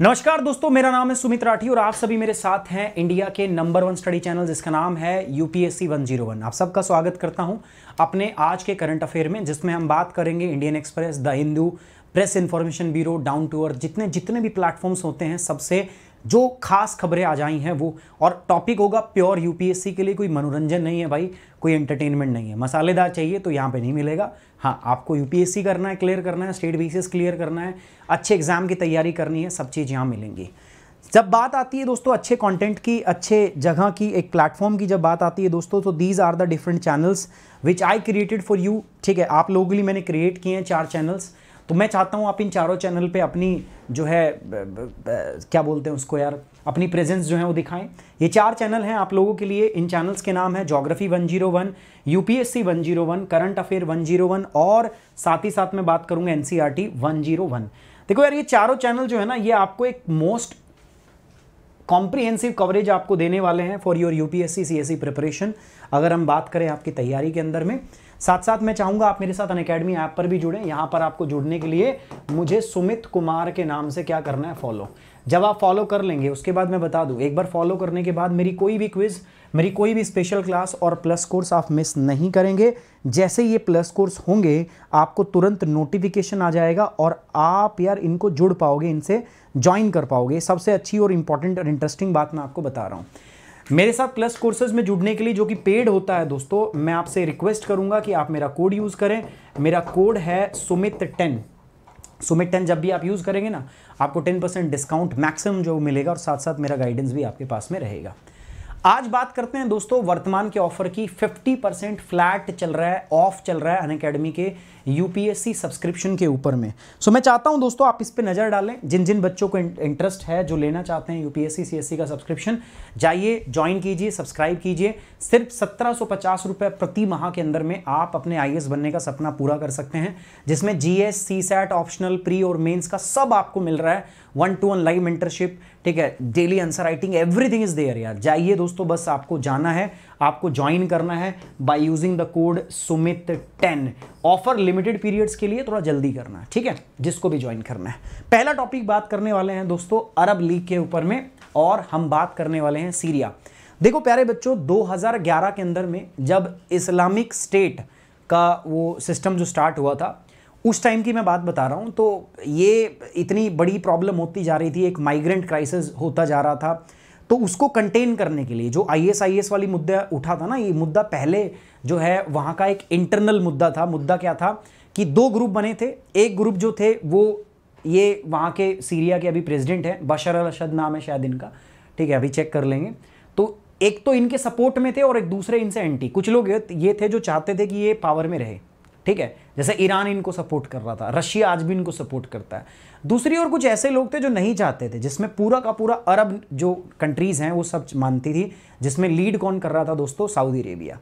नमस्कार दोस्तों मेरा नाम है सुमित राठी और आप सभी मेरे साथ हैं इंडिया के नंबर वन स्टडी चैनल जिसका नाम है यूपीएससी 101 आप सबका स्वागत करता हूं अपने आज के करंट अफेयर में जिसमें हम बात करेंगे Indian Express the Hindu Press Information Bureau Down to Earth जितने जितने भी प्लेटफॉर्म्स होते हैं सबसे जो खास खबरें आ जाई हैं वो और टॉपिक होगा प्योर यूपीएससी के लिए कोई मनोरंजन नहीं है भाई कोई एंटरटेनमेंट नहीं है मसालेदार चाहिए तो यहाँ पे नहीं मिलेगा हाँ आपको यूपीएससी करना है क्लियर करना है स्टेट बेसिस क्लियर करना है अच्छे एग्जाम की तैयारी करनी है सब चीज़ यहाँ मिलेंगी जब बात आती है दोस्तों अच्छे कॉन्टेंट की अच्छे जगह की एक प्लेटफॉर्म की जब बात आती है दोस्तों तो these are the different channels which I created for you ठीक है आप लोगों के लिए मैंने क्रिएट किए हैं चार चैनल्स तो मैं चाहता हूँ आप इन चारों चैनल पे अपनी जो है क्या बोलते हैं उसको यार अपनी प्रेजेंस जो है वो दिखाएं ये चार चैनल हैं आप लोगों के लिए इन चैनल्स के नाम है जोग्राफी 101 यूपीएससी 101 करंट अफेयर 101 और साथ ही साथ मैं बात करूंगा एनसीईआरटी e 101 देखो यार ये चारों चैनल जो है ना ये आपको एक मोस्ट कॉम्प्रिहेंसिव कवरेज आपको देने वाले हैं for your UPSC C preparation अगर हम बात करें आपकी तैयारी के अंदर में साथ साथ मैं चाहूँगा आप मेरे साथ अन अकेडमी ऐप पर भी जुड़े यहाँ पर आपको जुड़ने के लिए मुझे सुमित कुमार के नाम से क्या करना है फॉलो जब आप फॉलो कर लेंगे उसके बाद मैं बता दूँ एक बार फॉलो करने के बाद मेरी कोई भी क्विज़ मेरी कोई भी स्पेशल क्लास और प्लस कोर्स आप मिस नहीं करेंगे जैसे ये प्लस कोर्स होंगे आपको तुरंत नोटिफिकेशन आ जाएगा और आप यार इनको जुड़ पाओगे इनसे ज्वाइन कर पाओगे सबसे अच्छी और इम्पॉर्टेंट और इंटरेस्टिंग बात मैं आपको बता रहा हूँ मेरे साथ प्लस कोर्सेज में जुड़ने के लिए जो कि पेड होता है दोस्तों मैं आपसे रिक्वेस्ट करूंगा कि आप मेरा कोड यूज़ करें मेरा कोड है सुमित टेन सुमित टेन जब भी आप यूज़ करेंगे ना आपको टेन परसेंट डिस्काउंट मैक्सिमम जो मिलेगा और साथ साथ मेरा गाइडेंस भी आपके पास में रहेगा आज बात करते हैं दोस्तों वर्तमान के ऑफर की 50 परसेंट फ्लैट चल रहा है ऑफ चल रहा है अन अकेडमी के यूपीएससी सब्सक्रिप्शन के ऊपर में सो मैं चाहता हूं दोस्तों आप इस पर नज़र डालें जिन जिन बच्चों को इंटरेस्ट है जो लेना चाहते हैं यूपीएससी सीएससी का सब्सक्रिप्शन जाइए ज्वाइन कीजिए सब्सक्राइब कीजिए सिर्फ सत्रह रुपए प्रति माह के अंदर में आप अपने आई बनने का सपना पूरा कर सकते हैं जिसमें जी एस ऑप्शनल प्री और मेन्स का सब आपको मिल रहा है one to one live mentorship ठीक है daily answer writing everything is there यार जाइए दोस्तों बस आपको जाना है आपको ज्वाइन करना है by using the code Sumit ten offer limited periods के लिए थोड़ा जल्दी करना है ठीक है जिसको भी ज्वाइन करना है पहला टॉपिक बात करने वाले हैं दोस्तों अरब लीग के ऊपर में और हम बात करने वाले हैं सीरिया देखो प्यारे बच्चों 2011 के अंदर में जब इस्लामिक स्टेट का वो सिस्टम जो स्टार्ट हुआ था उस टाइम की मैं बात बता रहा हूँ तो ये इतनी बड़ी प्रॉब्लम होती जा रही थी एक माइग्रेंट क्राइसिस होता जा रहा था तो उसको कंटेन करने के लिए जो आई एस आई एस वाली मुद्दा उठा था ना ये मुद्दा पहले जो है वहाँ का एक इंटरनल मुद्दा था मुद्दा क्या था कि दो ग्रुप बने थे एक ग्रुप जो थे वो ये वहाँ के सीरिया के अभी प्रेसिडेंट हैं बशर अल अशद नाम है शायद इनका ठीक है अभी चेक कर लेंगे तो एक तो इनके सपोर्ट में थे और एक दूसरे इनसे एंटी कुछ लोग ये थे जो चाहते थे कि ये पावर में रहे ठीक है जैसे ईरान इनको सपोर्ट कर रहा था रशिया आज भी इनको सपोर्ट करता है दूसरी ओर कुछ ऐसे लोग थे जो नहीं चाहते थे जिसमें पूरा का पूरा अरब जो कंट्रीज़ हैं वो सब मानती थी जिसमें लीड कौन कर रहा था दोस्तों सऊदी अरेबिया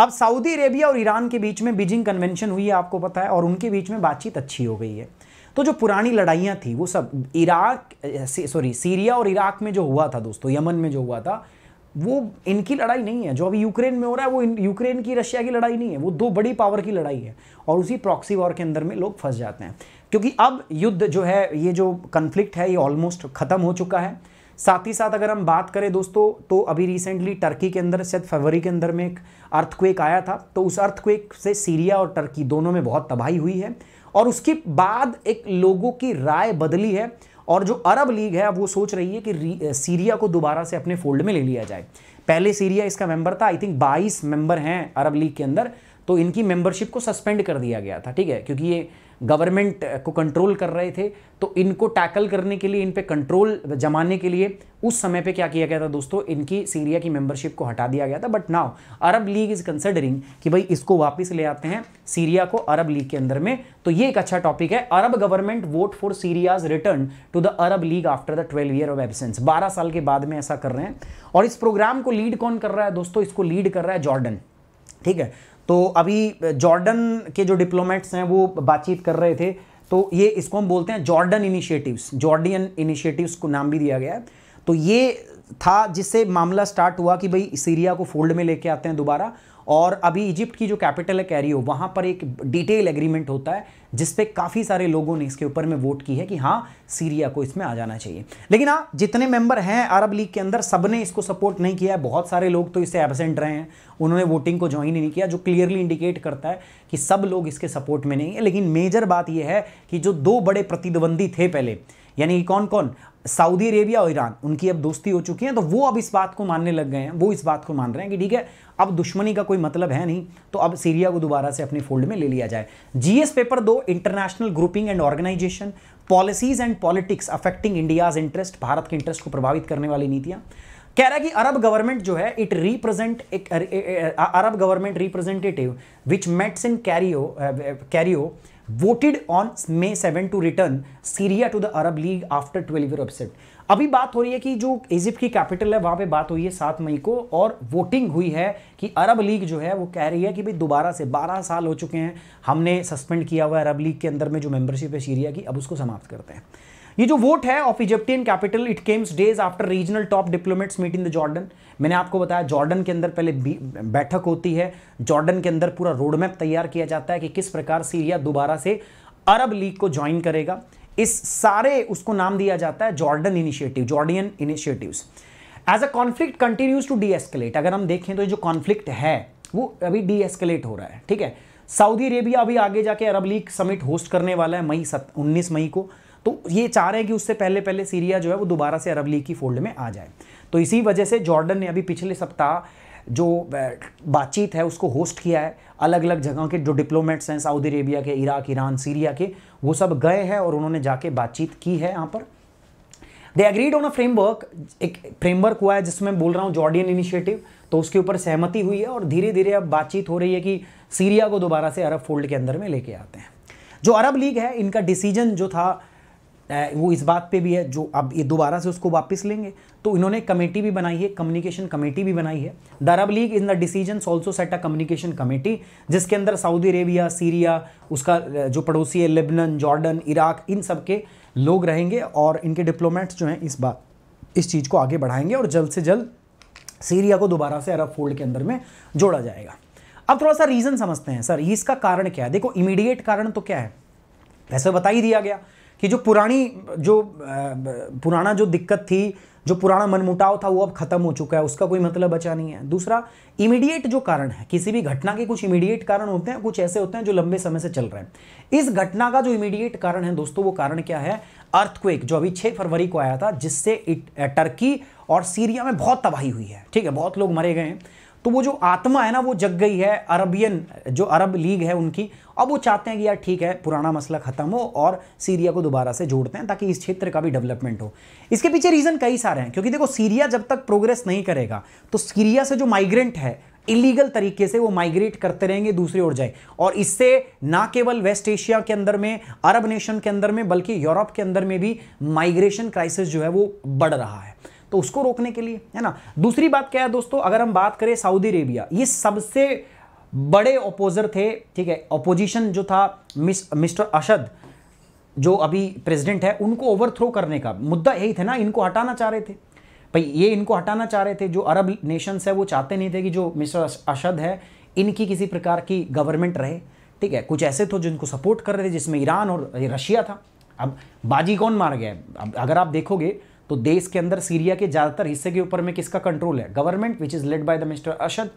अब सऊदी अरेबिया और ईरान के बीच में बीजिंग कन्वेंशन हुई है आपको पता है और उनके बीच में बातचीत अच्छी हो गई है तो जो पुरानी लड़ाइयाँ थी वो सब इराक सॉरी सीरिया और इराक में जो हुआ था दोस्तों यमन में जो हुआ था वो इनकी लड़ाई नहीं है जो अभी यूक्रेन में हो रहा है वो यूक्रेन की रशिया की लड़ाई नहीं है वो दो बड़ी पावर की लड़ाई है और उसी प्रॉक्सी वॉर के अंदर में लोग फंस जाते हैं क्योंकि अब युद्ध जो है ये जो कन्फ्लिक्ट है ये ऑलमोस्ट ख़त्म हो चुका है साथ ही साथ अगर हम बात करें दोस्तों तो अभी रिसेंटली टर्की के अंदर शायद फरवरी के अंदर में एक अर्थक्वेक आया था तो उस अर्थक्वेक से सीरिया और टर्की दोनों में बहुत तबाही हुई है और उसके बाद एक लोगों की राय बदली है और जो अरब लीग है अब वो सोच रही है कि सीरिया को दोबारा से अपने फोल्ड में ले लिया जाए पहले सीरिया इसका मेंबर था आई थिंक 22 मेंबर हैं अरब लीग के अंदर तो इनकी मेंबरशिप को सस्पेंड कर दिया गया था ठीक है क्योंकि ये गवर्नमेंट को कंट्रोल कर रहे थे तो इनको टैकल करने के लिए इन पर कंट्रोल जमाने के लिए उस समय पे क्या किया गया था दोस्तों इनकी सीरिया की मेंबरशिप को हटा दिया गया था but now Arab League is considering कि भाई इसको वापस ले आते हैं सीरिया को अरब लीग के अंदर में तो ये एक अच्छा टॉपिक है Arab government vote for Syria's return to the Arab League after the twelve year of absence बारह साल के बाद में ऐसा कर रहे हैं और इस प्रोग्राम को लीड कौन कर रहा है दोस्तों इसको लीड कर रहा है जॉर्डन ठीक है तो अभी जॉर्डन के जो डिप्लोमेट्स हैं वो बातचीत कर रहे थे तो ये इसको हम बोलते हैं जॉर्डन इनिशिएटिव्स जॉर्डियन इनिशिएटिव्स को नाम भी दिया गया है तो ये था जिससे मामला स्टार्ट हुआ कि भाई सीरिया को फोल्ड में लेके आते हैं दोबारा और अभी इजिप्ट की जो कैपिटल है कैरियो वहाँ पर एक डिटेल एग्रीमेंट होता है जिसपे काफ़ी सारे लोगों ने इसके ऊपर में वोट की है कि हाँ सीरिया को इसमें आ जाना चाहिए लेकिन हाँ जितने मेंबर हैं अरब लीग के अंदर सब ने इसको सपोर्ट नहीं किया है बहुत सारे लोग तो इससे एबसेंट रहे हैं उन्होंने वोटिंग को ज्वाइन ही नहीं किया जो क्लियरली इंडिकेट करता है कि सब लोग इसके सपोर्ट में नहीं है लेकिन मेजर बात यह है कि जो दो बड़े प्रतिद्वंदी थे पहले यानी कि कौन कौन सऊदी अरेबिया और ईरान उनकी अब दोस्ती हो चुकी है तो वो अब इस बात को मानने लग गए हैं वो इस बात को मान रहे हैं कि ठीक है अब दुश्मनी का कोई मतलब है नहीं तो अब सीरिया को दोबारा से अपने फोल्ड में ले लिया जाए जीएस पेपर दो international grouping and organisation policies and politics affecting India's interest भारत के इंटरेस्ट को प्रभावित करने वाली नीतियां कह रहा है कि अरब गवर्नमेंट जो है इट रिप्रेजेंट एक Arab government representative which meets in Cairo Cairo voted on May seven to return Syria to the Arab League after twelve year upset अभी बात हो रही है कि जो इजिप्ट की कैपिटल है वहां पे बात हुई है सात मई को और वोटिंग हुई है कि अरब लीग जो है वो कह रही है कि भाई दोबारा से बारह साल हो चुके हैं हमने सस्पेंड किया हुआ है अरब लीग के अंदर में जो मेंबरशिप है सीरिया की अब उसको समाप्त करते हैं ये जो वोट है of Egyptian capital it comes days after regional top diplomats meet in the Jordan मैंने आपको बताया जॉर्डन के अंदर पहले बैठक होती है जॉर्डन के अंदर पूरा रोडमैप तैयार किया जाता है कि किस प्रकार सीरिया दोबारा से अरब लीग को ज्वाइन करेगा इस सारे उसको नाम दिया जाता है Jordan initiative Jordanian initiatives as a conflict continues to deescalate अगर हम देखें तो जो कॉन्फ्लिक्ट है वो अभी डीएस्केलेट हो रहा है ठीक है सऊदी अरेबिया अभी आगे जाके अरब लीग समिट होस्ट करने वाला है मई सत उन्नीस मई को तो ये चाह रहे हैं कि उससे पहले पहले सीरिया जो है वो दोबारा से अरब लीग की फोल्ड में आ जाए तो इसी वजह से जॉर्डन ने अभी पिछले सप्ताह जो बातचीत है उसको होस्ट किया है अलग अलग जगहों के जो डिप्लोमेट्स हैं सऊदी अरेबिया के इराक ईरान सीरिया के वो सब गए हैं और उन्होंने जाके बातचीत की है यहाँ पर they agreed on a framework एक फ्रेमवर्क हुआ है जिसमें बोल रहा हूँ जॉर्डियन इनिशिएटिव तो उसके ऊपर सहमति हुई है और धीरे धीरे अब बातचीत हो रही है कि सीरिया को दोबारा से अरब फोल्ड के अंदर में लेके आते हैं जो अरब लीग है इनका डिसीजन जो था वो इस बात पे भी है जो अब ये दोबारा से उसको वापस लेंगे तो इन्होंने कमेटी भी बनाई है कम्युनिकेशन कमेटी भी बनाई है the Arab League in the decision also set a communication committee जिसके अंदर सऊदी अरेबिया सीरिया उसका जो पड़ोसी है लेबनन जॉर्डन इराक इन सब के लोग रहेंगे और इनके डिप्लोमेट्स जो हैं इस बात इस चीज़ को आगे बढ़ाएंगे और जल्द से जल्द सीरिया को दोबारा से अरब फोल्ड के अंदर में जोड़ा जाएगा अब थोड़ा सा रीज़न समझते हैं सर इसका कारण क्या है देखो इमीडिएट कारण तो क्या है वैसे बता ही दिया गया कि जो पुरानी जो पुराना जो दिक्कत थी जो पुराना मनमुटाव था वो अब खत्म हो चुका है उसका कोई मतलब बचा नहीं है दूसरा इमीडिएट जो कारण है किसी भी घटना के कुछ इमीडिएट कारण होते हैं कुछ ऐसे होते हैं जो लंबे समय से चल रहे हैं इस घटना का जो इमीडिएट कारण है दोस्तों वो कारण क्या है अर्थक्वेक जो अभी 6 फरवरी को आया था जिससे टर्की और सीरिया में बहुत तबाही हुई है ठीक है बहुत लोग मरे गए हैं तो वो जो आत्मा है ना वो जग गई है अरबियन जो अरब लीग है उनकी अब वो चाहते हैं कि यार ठीक है पुराना मसला ख़त्म हो और सीरिया को दोबारा से जोड़ते हैं ताकि इस क्षेत्र का भी डेवलपमेंट हो इसके पीछे रीज़न कई सारे हैं क्योंकि देखो सीरिया जब तक प्रोग्रेस नहीं करेगा तो सीरिया से जो माइग्रेंट है इलीगल तरीके से वो माइग्रेट करते रहेंगे दूसरी ओर जाए और इससे ना केवल वेस्ट एशिया के अंदर में अरब नेशन के अंदर में बल्कि यूरोप के अंदर में भी माइग्रेशन क्राइसिस जो है वो बढ़ रहा है तो उसको रोकने के लिए है ना दूसरी बात क्या है दोस्तों अगर हम बात करें सऊदी अरेबिया ये सबसे बड़े अपोजर थे ठीक है अपोजिशन जो था मिस मिस्टर अशद जो अभी प्रेसिडेंट है उनको ओवरथ्रो करने का मुद्दा यही था ना इनको हटाना चाह रहे थे भाई ये इनको हटाना चाह रहे थे जो अरब नेशंस है वो चाहते नहीं थे कि जो मिस्टर अशद है इनकी किसी प्रकार की गवर्नमेंट रहे ठीक है कुछ ऐसे थे जिनको सपोर्ट कर रहे थे जिसमें ईरान और रशिया था अब बाजी कौन मार गया अब अगर आप देखोगे तो देश के अंदर सीरिया के ज़्यादातर हिस्से के ऊपर में किसका कंट्रोल है government which is led by the mister Assad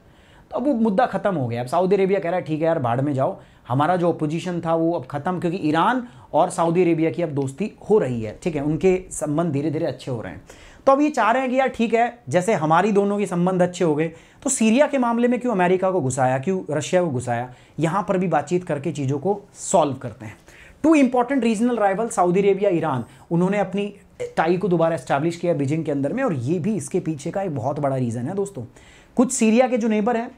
तो अब वो मुद्दा ख़त्म हो गया अब सऊदी अरेबिया कह रहा है ठीक है यार बाढ़ में जाओ हमारा जो अपोजिशन था वो अब ख़त्म क्योंकि ईरान और सऊदी अरेबिया की अब दोस्ती हो रही है ठीक है उनके संबंध धीरे धीरे अच्छे हो रहे हैं तो अब ये चाह रहे हैं कि यार ठीक है जैसे हमारी दोनों के संबंध अच्छे हो गए तो सीरिया के मामले में क्यों अमेरिका को घुसाया क्यों रशिया को घुसाया यहाँ पर भी बातचीत करके चीज़ों को सॉल्व करते हैं two important regional rival Saudi Arabia Iran उन्होंने अपनी टाई को दोबारा इस्टेब्लिश किया बीजिंग के अंदर में और ये भी इसके पीछे का एक बहुत बड़ा रीज़न है दोस्तों कुछ सीरिया के जो नेबर हैं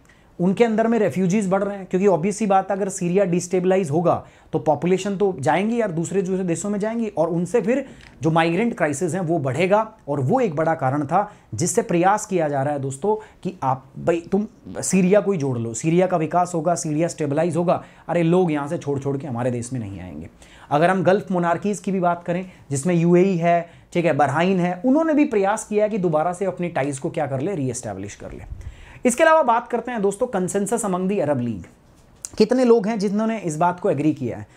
उनके अंदर में रेफ्यूजीज बढ़ रहे हैं क्योंकि ऑब्वियसली बात अगर सीरिया डिस्टेबलाइज होगा तो पॉपुलेशन तो जाएंगी यार दूसरे दूसरे देशों में जाएंगी और उनसे फिर जो माइग्रेंट क्राइसिस हैं वो बढ़ेगा और वो एक बड़ा कारण था जिससे प्रयास किया जा रहा है दोस्तों कि आप भाई तुम सीरिया को ही जोड़ लो सीरिया का विकास होगा सीरिया स्टेबलाइज होगा अरे लोग यहाँ से छोड़ छोड़ के हमारे देश में नहीं आएंगे अगर हम गल्फ मोनार्कीज़ की भी बात करें जिसमें यूएई e है ठीक है बहराइन है उन्होंने भी प्रयास किया है कि दोबारा से अपनी टाइज़ को क्या कर ले रीएस्टैब्लिश कर ले इसके अलावा बात करते हैं दोस्तों consensus among the Arab League कितने लोग हैं जिन्होंने इस बात को एग्री किया है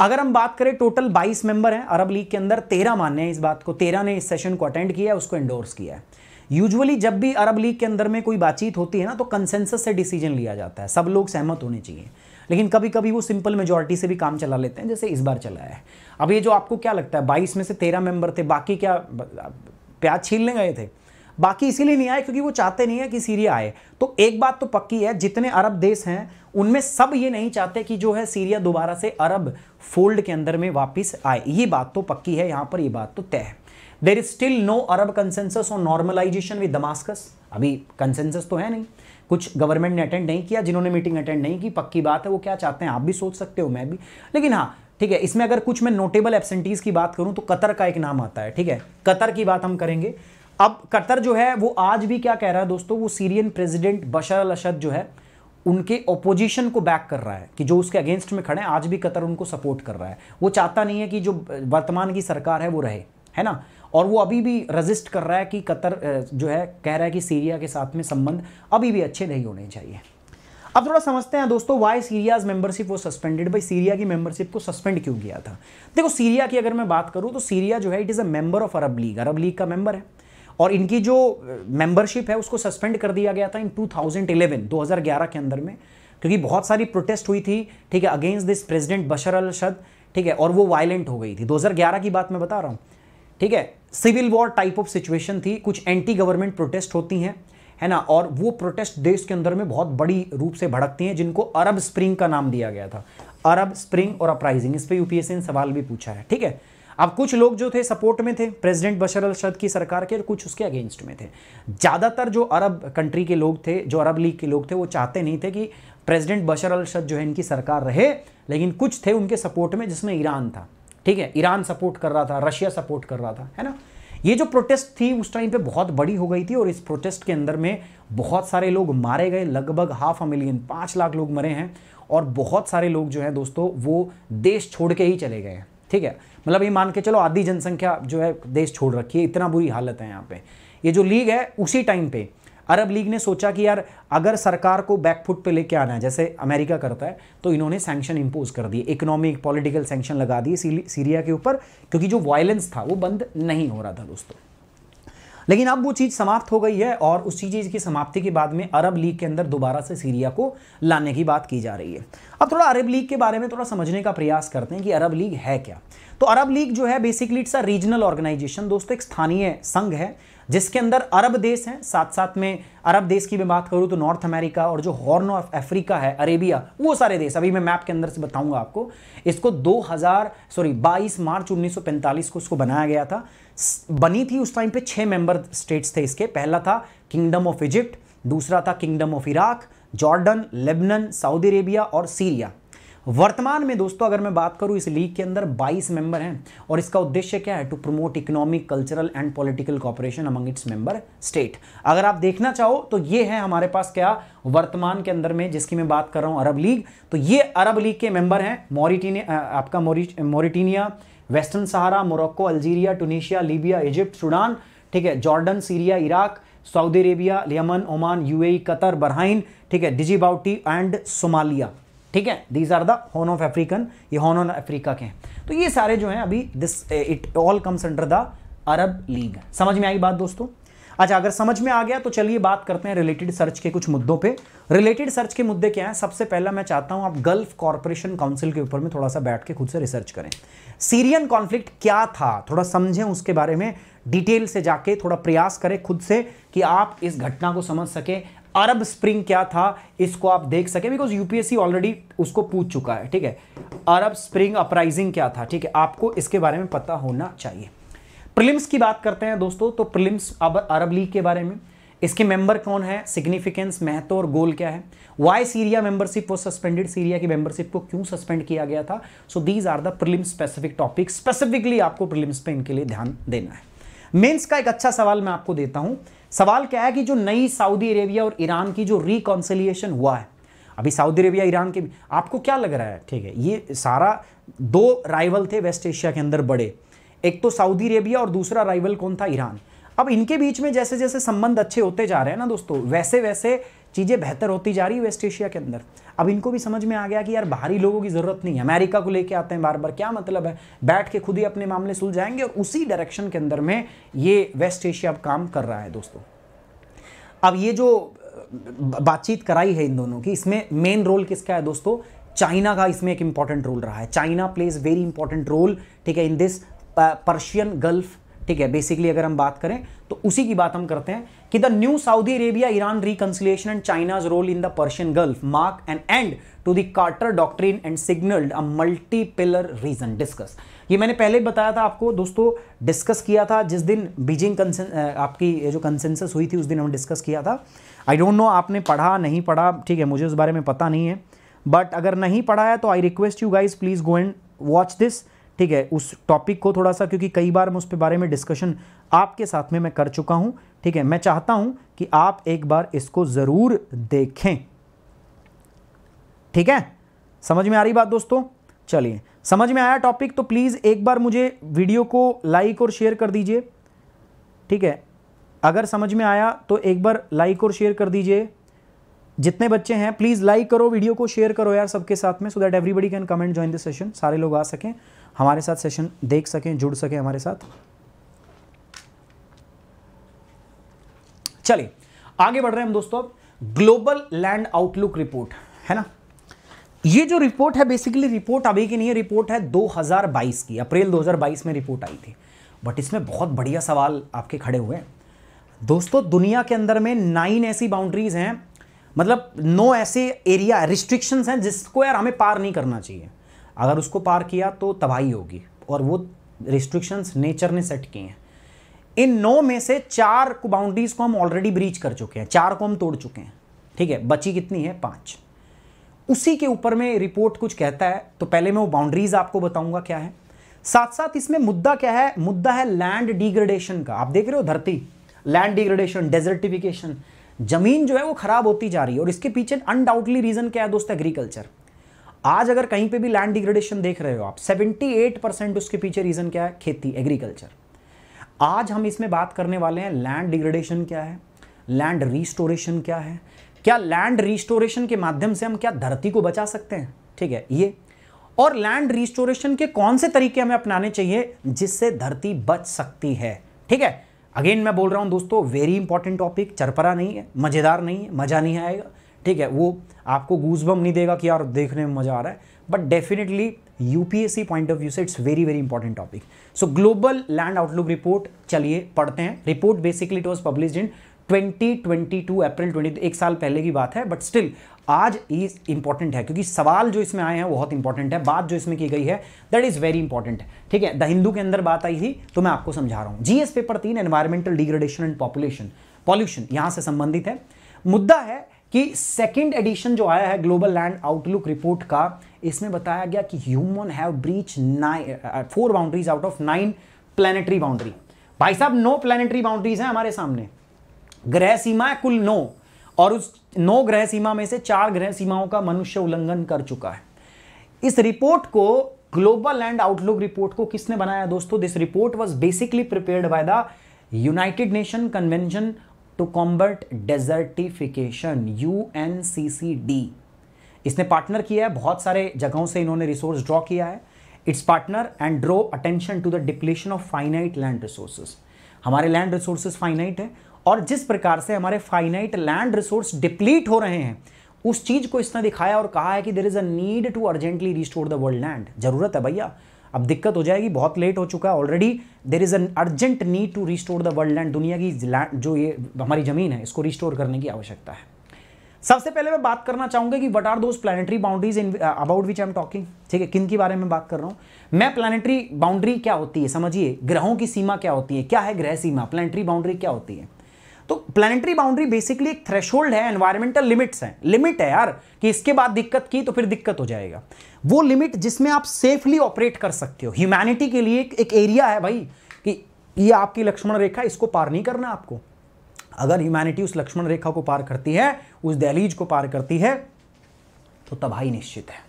अगर हम बात करें टोटल 22 मेंबर हैं अरब लीग के अंदर 13 मान्य हैं इस बात को 13 ने इस सेशन को अटेंड किया है उसको इंडोर्स किया है यूजुअली जब भी अरब लीग के अंदर में कोई बातचीत होती है ना तो कंसेंसस से डिसीजन लिया जाता है सब लोग सहमत होने चाहिए लेकिन कभी कभी वो सिंपल मेजोरिटी से भी काम चला लेते हैं जैसे इस बार चला है अब ये जो आपको क्या लगता है बाईस में से तेरह मेंबर थे बाकी क्या प्याज छीलने गए थे बाकी इसीलिए नहीं आए क्योंकि वो चाहते नहीं है कि सीरिया आए तो एक बात तो पक्की है जितने अरब देश हैं उनमें सब ये नहीं चाहते कि जो है सीरिया दोबारा से अरब फोल्ड के अंदर में वापस आए ये बात तो पक्की है यहाँ पर ये बात तो तय है there is still no Arab consensus on normalisation with Damascus अभी कंसेंसस तो है नहीं कुछ गवर्नमेंट ने अटेंड नहीं किया जिन्होंने मीटिंग अटेंड नहीं की पक्की बात है वो क्या चाहते हैं आप भी सोच सकते हो मैं भी लेकिन हाँ ठीक है इसमें अगर कुछ मैं नोटेबल एबसेंटीज की बात करूं तो कतर का एक नाम आता है ठीक है कतर की बात हम करेंगे अब कतर जो है वो आज भी क्या कह रहा है दोस्तों वो Syrian president Bashar al Assad जो है उनके ओपोजिशन को बैक कर रहा है कि जो उसके अगेंस्ट में खड़े हैं आज भी कतर उनको सपोर्ट कर रहा है वो चाहता नहीं है कि जो वर्तमान की सरकार है वो रहे है ना और वो अभी भी रजिस्ट कर रहा है कि कतर जो है कह रहा है कि सीरिया के साथ में संबंध अभी भी अच्छे नहीं होने चाहिए अब थोड़ा समझते हैं दोस्तों वाई सीरियाज मेंबरशिप वो सस्पेंडेड भाई सीरिया की मेंबरशिप को सस्पेंड क्यों किया था देखो सीरिया की अगर मैं बात करूँ तो सीरिया जो है it is a member of Arab League Arab League का मेंबर है और इनकी जो मेंबरशिप है उसको सस्पेंड कर दिया गया था इन 2011 2011 के अंदर में क्योंकि बहुत सारी प्रोटेस्ट हुई थी ठीक है against this president Bashar al Assad ठीक है और वो वायलेंट हो गई थी ग्यारह की बात मैं बता रहा हूँ ठीक है civil war type of situation थी कुछ एंटी गवर्नमेंट प्रोटेस्ट होती हैं है ना और वो प्रोटेस्ट देश के अंदर में बहुत बड़ी रूप से भड़कती हैं जिनको अरब स्प्रिंग का नाम दिया गया था अरब स्प्रिंग और अपराइजिंग इस पर यूपीएससी ने सवाल भी पूछा है ठीक है अब कुछ लोग जो थे सपोर्ट में थे प्रेसिडेंट बशर अल शद की सरकार के और कुछ उसके अगेंस्ट में थे ज़्यादातर जो अरब कंट्री के लोग थे जो अरब लीग के लोग थे वो चाहते नहीं थे कि प्रेसिडेंट बशर अल शद जो है इनकी सरकार रहे लेकिन कुछ थे उनके सपोर्ट में जिसमें ईरान था ठीक है ईरान सपोर्ट कर रहा था रशिया सपोर्ट कर रहा था है ना ये जो प्रोटेस्ट थी उस टाइम पे बहुत बड़ी हो गई थी और इस प्रोटेस्ट के अंदर में बहुत सारे लोग मारे गए लगभग हाफ अ मिलियन पाँच लाख लोग मरे हैं और बहुत सारे लोग जो हैं दोस्तों वो देश छोड़ के ही चले गए हैं ठीक है मतलब ये मान के चलो आधी जनसंख्या जो है देश छोड़ रखी है इतना बुरी हालत है यहाँ पे ये जो लीग है उसी टाइम पे अरब लीग ने सोचा कि यार अगर सरकार को बैकफुट पे लेके आना है जैसे अमेरिका करता है तो इन्होंने सैंक्शन इम्पोज कर दिए इकोनॉमिक पॉलिटिकल सैंक्शन लगा दिए सीरिया के ऊपर क्योंकि जो वायलेंस था वो बंद नहीं हो रहा था दोस्तों लेकिन अब वो चीज़ समाप्त हो गई है और उसी चीज़ की समाप्ति के बाद में अरब लीग के अंदर दोबारा से सीरिया को लाने की बात की जा रही है अब थोड़ा अरब लीग के बारे में थोड़ा समझने का प्रयास करते हैं कि अरब लीग है क्या तो अरब लीग जो है basically it's a regional organisation दोस्तों एक स्थानीय संघ है जिसके अंदर अरब देश हैं साथ साथ में अरब देश की मैं बात करूँ तो नॉर्थ अमेरिका और जो हॉर्न ऑफ अफ्रीका है अरेबिया वो सारे देश अभी मैं मैप के अंदर से बताऊंगा आपको इसको 2000 सॉरी 22 मार्च 1945 को इसको बनाया गया था बनी थी उस टाइम पे छः मेंबर स्टेट्स थे इसके पहला था किंगडम ऑफ इजिप्ट दूसरा था kingdom of Iraq Jordan Lebanon Saudi Arabia और सीरिया वर्तमान में दोस्तों अगर मैं बात करूं इस लीग के अंदर 22 मेंबर हैं और इसका उद्देश्य क्या है to promote economic cultural and political cooperation among its member state अगर आप देखना चाहो तो ये है हमारे पास क्या वर्तमान के अंदर में जिसकी मैं बात कर रहा हूँ अरब लीग तो ये अरब लीग के मेंबर हैं मोरिटीनिया आपका Mauritania Western Sahara Morocco Algeria Tunisia Libya Egypt Sudan ठीक है Jordan Syria Iraq Saudi Arabia Yemen Oman UAE Qatar Bahrain ठीक है डिजीबाउटी एंड सोमालिया ठीक है these are the Horn of African ये हॉर्न ऑफ अफ्रीका के हैं तो ये सारे जो हैं अभी this it all comes under the Arab League समझ में आई बात दोस्तों अच्छा अगर समझ में आ गया तो चलिए बात करते हैं रिलेटेड सर्च के कुछ मुद्दों पे रिलेटेड सर्च के मुद्दे क्या हैं सबसे पहला मैं चाहता हूं आप गल्फ कॉरपोरेशन काउंसिल के ऊपर में थोड़ा सा बैठ के खुद से रिसर्च करें सीरियन कॉन्फ्लिक्ट क्या था थोड़ा समझें उसके बारे में डिटेल से जाके थोड़ा प्रयास करें खुद से कि आप इस घटना को समझ सकें अरब स्प्रिंग क्या था इसको आप देख सके बिकॉज यूपीएससी ऑलरेडी उसको पूछ चुका है ठीक है अरब स्प्रिंग अपराइजिंग क्या था ठीक है आपको इसके बारे में पता होना चाहिए प्रिलिम्स की बात करते हैं दोस्तों तो प्रिलिम्स अब अरब लीग के बारे में इसके मेंबर कौन है सिग्निफिकेंस महत्व और गोल क्या है वाई सीरिया मेंबरशिप वो सस्पेंडेड सीरिया की मेंबरशिप को क्यों सस्पेंड किया गया था so these are the prelim specific topic specifically आपको प्रिलिम्स पे इनके लिए ध्यान देना है मेंस का एक अच्छा सवाल मैं आपको देता हूं सवाल क्या है कि जो नई सऊदी अरेबिया और ईरान की जो रिकॉन्सिलिएशन हुआ है अभी सऊदी अरेबिया ईरान के आपको क्या लग रहा है ठीक है ये सारा दो राइवल थे वेस्ट एशिया के अंदर बड़े एक तो सऊदी अरेबिया और दूसरा राइवल कौन था ईरान अब इनके बीच में जैसे जैसे संबंध अच्छे होते जा रहे हैं ना दोस्तों वैसे वैसे चीज़ें बेहतर होती जा रही है वेस्ट एशिया के अंदर अब इनको भी समझ में आ गया कि यार बाहरी लोगों की ज़रूरत नहीं है अमेरिका को लेके आते हैं बार बार क्या मतलब है बैठ के खुद ही अपने मामले सुलझाएंगे और उसी डायरेक्शन के अंदर में ये वेस्ट एशिया अब काम कर रहा है दोस्तों अब ये जो बातचीत कराई है इन दोनों की इसमें मेन रोल किसका है दोस्तों चाइना का इसमें एक इंपॉर्टेंट रोल रहा है China plays very important role ठीक है इन दिस पर्शियन गल्फ ठीक है बेसिकली अगर हम बात करें तो उसी की बात हम करते हैं कि the new Saudi Arabia Iran reconciliation and China's role in the Persian Gulf mark and and to the Carter and signalled a multipillar region discuss ये मैंने पहले बताया था आपको दोस्तों डिस्कस किया था जिस दिन बीजिंग आपकी जो कंसेंसस हुई थी उस दिन हम डिस्कस किया था आई डोंट नो आपने पढ़ा नहीं पढ़ा ठीक है मुझे उस बारे में पता नहीं है बट अगर नहीं पढ़ा है तो I request you guys please go and watch this ठीक है उस टॉपिक को थोड़ा सा क्योंकि कई बार मैं उस बारे में डिस्कशन आपके साथ में मैं कर चुका हूँ ठीक है मैं चाहता हूँ कि आप एक बार इसको ज़रूर देखें ठीक है समझ में आ रही बात दोस्तों चलिए समझ में आया टॉपिक तो प्लीज़ एक बार मुझे वीडियो को लाइक और शेयर कर दीजिए ठीक है अगर समझ में आया तो एक बार लाइक और शेयर कर दीजिए जितने बच्चे हैं प्लीज़ लाइक करो वीडियो को शेयर करो यार सबके साथ में so that everybody can comment join the session सारे लोग आ सकें हमारे साथ सेशन देख सकें जुड़ सकें हमारे साथ चलिए आगे बढ़ रहे हैं हम दोस्तों अब ग्लोबल लैंड आउटलुक रिपोर्ट है ना ये जो रिपोर्ट है बेसिकली रिपोर्ट अभी की नहीं है रिपोर्ट है 2022 की अप्रैल 2022 में रिपोर्ट आई थी बट इसमें बहुत बढ़िया सवाल आपके खड़े हुए हैं दोस्तों दुनिया के अंदर में नाइन ऐसी बाउंड्रीज हैं मतलब नो ऐसे एरिया रिस्ट्रिक्शंस हैं जिसको यार हमें पार नहीं करना चाहिए अगर उसको पार किया तो तबाही होगी और वो रिस्ट्रिक्शंस नेचर ने सेट किए हैं इन नौ में से चार बाउंड्रीज को हम ऑलरेडी ब्रीच कर चुके हैं चार को हम तोड़ चुके हैं ठीक है बची कितनी है पांच उसी के ऊपर में रिपोर्ट कुछ कहता है तो पहले मैं वो बाउंड्रीज आपको बताऊंगा क्या है साथ साथ इसमें मुद्दा क्या है मुद्दा है लैंड डिग्रेडेशन का आप देख रहे हो धरती लैंड डिग्रेडेशन डेजर्टिफिकेशन जमीन जो है वो खराब होती जा रही है और इसके पीछे अनडाउटली रीजन क्या है दोस्त एग्रीकल्चर आज अगर कहीं पे भी लैंड डिग्रेडेशन देख रहे हो आप 78 परसेंट उसके पीछे रीज़न क्या है खेती एग्रीकल्चर आज हम इसमें बात करने वाले हैं लैंड डिग्रेडेशन क्या है लैंड रिस्टोरेशन क्या है क्या लैंड रिस्टोरेशन के माध्यम से हम क्या धरती को बचा सकते हैं ठीक है ये और लैंड रिस्टोरेशन के कौन से तरीके हमें अपनाने चाहिए जिससे धरती बच सकती है ठीक है अगेन मैं बोल रहा हूं दोस्तों वेरी इंपॉर्टेंट टॉपिक चरपरा नहीं है मज़ेदार नहीं है मज़ा नहीं आएगा ठीक है वो आपको गूजबम नहीं देगा कि यार देखने में मज़ा आ रहा है but definitely UPSC point of view से it's very very important topic so global land outlook report चलिए पढ़ते हैं report basically it was publish in 2022 April 20 एक साल पहले की बात है बट स्टिल आज इज इंपॉर्टेंट है क्योंकि सवाल जो इसमें आए हैं बहुत इंपॉर्टेंट है बात जो इसमें की गई है दैट इज़ वेरी इंपॉर्टेंट ठीक है द हिंदू के अंदर बात आई थी तो मैं आपको समझा रहा हूं जीएस पेपर तीन environmental degradation and population pollution यहां से संबंधित है मुद्दा है कि सेकेंड एडिशन जो आया है ग्लोबल लैंड आउटलुक रिपोर्ट का इसमें बताया गया कि human have breach nine four boundaries out of nine planetary boundary भाई साहब नो प्लानिटरी बाउंड्रीज हैं हमारे सामने ग्रह सीमा है कुल नो और उस नौ ग्रह सीमा में से चार ग्रह सीमाओं का मनुष्य उल्लंघन कर चुका है इस रिपोर्ट को ग्लोबल लैंड आउटलुक रिपोर्ट को किसने बनाया दोस्तों this report was basically prepared by the United Nation convention to combat desertification U N C C D इसने पार्टनर किया है बहुत सारे जगहों से इन्होंने रिसोर्स ड्रॉ किया है its partner and drew attention to the depletion of finite land resources हमारे लैंड रिसोर्सेज फाइनाइट है और जिस प्रकार से हमारे फाइनाइट लैंड रिसोर्स डिप्लीट हो रहे हैं उस चीज़ को इसने दिखाया और कहा है कि there is a need to urgently restore the world land जरूरत है भैया अब दिक्कत हो जाएगी बहुत लेट हो चुका है already there is an urgent need to restore the world land दुनिया की जो ये हमारी ज़मीन है इसको रिस्टोर करने की आवश्यकता है सबसे पहले मैं बात करना चाहूंगा कि what are those planetary boundaries in about which I am talking ठीक है किन के बारे में बात कर रहा हूँ मैं प्लानिटरी बाउंड्री क्या होती है समझिए ग्रहों की सीमा क्या होती है क्या है ग्रह सीमा प्लानिटरी बाउंड्री क्या होती है तो प्लानिटरी बाउंड्री बेसिकली एक थ्रेशोल्ड है एनवायरमेंटल लिमिट्स हैं लिमिट है यार कि इसके बाद दिक्कत की तो फिर दिक्कत हो जाएगा वो लिमिट जिसमें आप सेफली ऑपरेट कर सकते हो ह्यूमैनिटी के लिए एक, एक एरिया है भाई कि ये आपकी लक्ष्मण रेखा इसको पार नहीं करना आपको अगर ह्यूमैनिटी उस लक्ष्मण रेखा को पार करती है उस दहलीज को पार करती है तो तबाही निश्चित है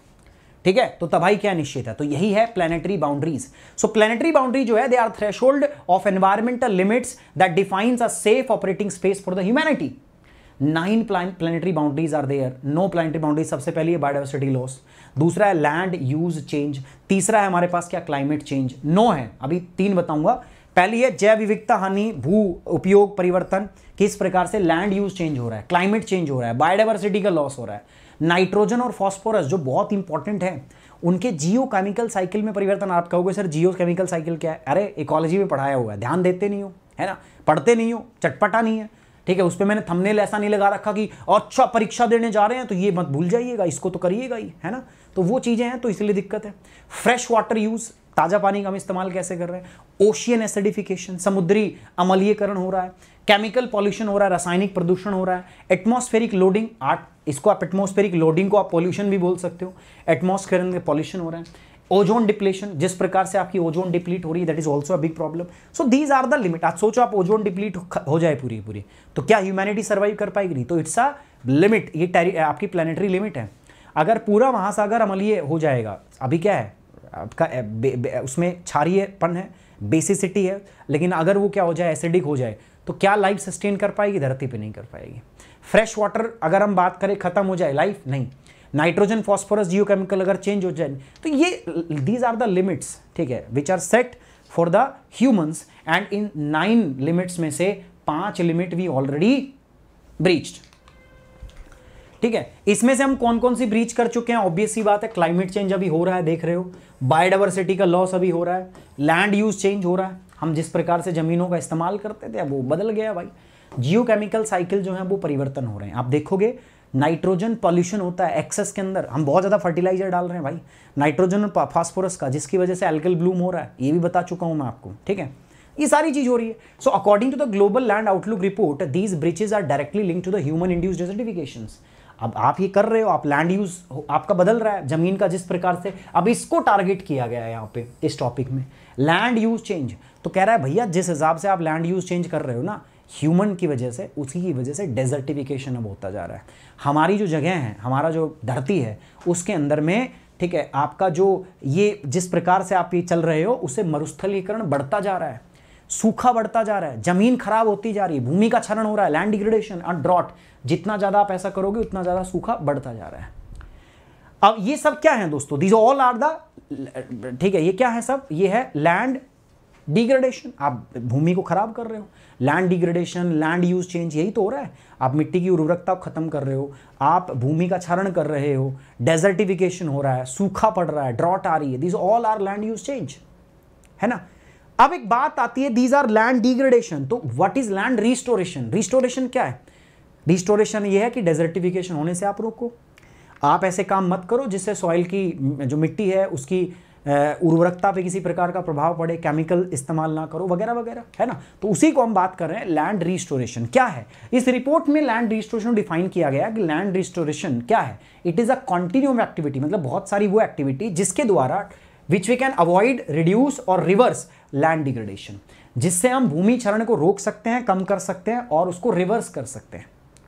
ठीक है तो तबाही क्या निश्चित है तो यही है planetary boundaries so planetary boundary जो है they are thresh of environmental limits that defines a safe operating space for the humanity nine planetary boundaries are there no planetary boundaries सबसे पहली है बायोडाइवर्सिटी लॉस दूसरा है लैंड यूज चेंज तीसरा है हमारे पास क्या क्लाइमेट चेंज नो है अभी तीन बताऊंगा पहली है जैव विविधता हानि भू उपयोग परिवर्तन किस प्रकार से लैंड यूज चेंज हो रहा है क्लाइमेट चेंज हो रहा है बायोडाइवर्सिटी का लॉस हो रहा है नाइट्रोजन और फॉस्फोरस जो बहुत इंपॉर्टेंट है उनके जियो केमिकल साइकिल में परिवर्तन आप कहोगे सर जियो केमिकल साइकिल क्या है अरे इकोलॉजी में पढ़ाया हुआ है ध्यान देते नहीं हो है ना पढ़ते नहीं हो चटपटा नहीं है ठीक है उस पर मैंने थंबनेल ऐसा नहीं लगा रखा कि अच्छा परीक्षा देने जा रहे हैं तो ये मत भूल जाइएगा इसको तो करिएगा ही है ना तो वो चीज़ें हैं तो इसलिए दिक्कत है फ्रेश वाटर यूज़ ताज़ा पानी का हम इस्तेमाल कैसे कर रहे हैं ओशियन एसिडिफिकेशन समुद्री अमलीकरण हो रहा है केमिकल पॉल्यूशन हो रहा है रासायनिक प्रदूषण हो रहा है एटमॉस्फेरिक लोडिंग आर्ट इसको आप एटमॉस्फेरिक लोडिंग को आप पॉल्यूशन भी बोल सकते हो एटमॉस्फेयर में पॉल्यूशन हो रहा है ओजोन डिप्लेशन जिस प्रकार से आपकी ओजोन डिप्लीट हो रही है that is also a big problem so these are the limit आज सोचो आप ओजोन डिप्लीट हो जाए पूरी पूरी तो क्या ह्यूमैनिटी सर्वाइव कर पाएगी नहीं तो इट्स अ लिमिट ये आपकी प्लानिटरी लिमिट है अगर पूरा महासागर अमलीय हो जाएगा अभी क्या है आपका उसमें क्षारियपन है बेसिसिटी है लेकिन अगर वो क्या हो जाए एसिडिक हो जाए तो क्या लाइफ सस्टेन कर पाएगी धरती पे नहीं कर पाएगी फ्रेश वाटर अगर हम बात करें खत्म हो जाए लाइफ नहीं नाइट्रोजन फॉस्फोरस जियोकेमिकल अगर चेंज हो जाए तो ये दीज आर द लिमिट्स ठीक है which are set for the humans and in nine limits में से पांच लिमिट वी ऑलरेडी ब्रीच ठीक है इसमें से हम कौन कौन सी ब्रीच कर चुके हैं ऑब्वियसली बात है क्लाइमेट चेंज अभी हो रहा है देख रहे हो बायोडाइवर्सिटी का लॉस अभी हो रहा है लैंड यूज चेंज हो रहा है हम जिस प्रकार से ज़मीनों का इस्तेमाल करते थे अब वो बदल गया भाई जियोकेमिकल साइकिल जो है वो परिवर्तन हो रहे हैं आप देखोगे नाइट्रोजन पॉल्यूशन होता है एक्सेस के अंदर हम बहुत ज़्यादा फर्टिलाइजर डाल रहे हैं भाई नाइट्रोजन और फास्फोरस का जिसकी वजह से एल्कल ब्लूम हो रहा है ये भी बता चुका हूँ मैं आपको ठीक है ये सारी चीज़ हो रही है so according to the global land outlook report these breaches are directly link to the human induce desertification अब आप ये कर रहे हो आप लैंड यूज आपका बदल रहा है ज़मीन का जिस प्रकार से अब इसको टारगेट किया गया है यहाँ पे इस टॉपिक में लैंड यूज चेंज तो कह रहा है भैया जिस हिसाब से आप लैंड यूज चेंज कर रहे हो ना ह्यूमन की वजह से उसी की वजह से डेजर्टिफिकेशन अब होता जा रहा है हमारी जो जगह है हमारा जो धरती है उसके अंदर में ठीक है आपका जो ये जिस प्रकार से आप ये चल रहे हो उससे मरुस्थलीकरण बढ़ता जा रहा है सूखा बढ़ता जा रहा है जमीन खराब होती जा रही है भूमि का क्षरण हो रहा है लैंड डिग्रेडेशन और ड्रॉट जितना ज़्यादा आप ऐसा करोगे उतना ज़्यादा सूखा बढ़ता जा रहा है अब ये सब क्या है दोस्तों दीज ऑल आर द ठीक है ये क्या है सब ये है लैंड डिग्रेडेशन आप भूमि को खराब कर रहे हो land degradation land use change यही तो हो रहा है आप मिट्टी की उर्वरकता खत्म कर रहे हो आप भूमि का क्षरण कर रहे हो डेजर्टिफिकेशन हो रहा है सूखा पड़ रहा है ड्रॉट आ रही है these all are land use change है ना अब एक बात आती है दीज आर लैंड डिग्रेडेशन तो what is land restoration restoration क्या है रिस्टोरेशन ये है कि डेजर्टिफिकेशन होने से आप रोको आप ऐसे काम मत करो जिससे सॉइल की जो मिट्टी है उसकी उर्वरकता पे किसी प्रकार का प्रभाव पड़े केमिकल इस्तेमाल ना करो वगैरह वगैरह है ना तो उसी को हम बात कर रहे हैं लैंड रिस्टोरेशन क्या है इस रिपोर्ट में लैंड रिस्टोरेशन डिफाइन किया गया कि लैंड रिस्टोरेशन क्या है it is a continuum activity मतलब बहुत सारी वो एक्टिविटी जिसके द्वारा which we can avoid reduce और रिवर्स लैंड डिग्रेडेशन जिससे हम भूमि क्षरण को रोक सकते हैं कम कर सकते हैं और उसको रिवर्स कर सकते हैं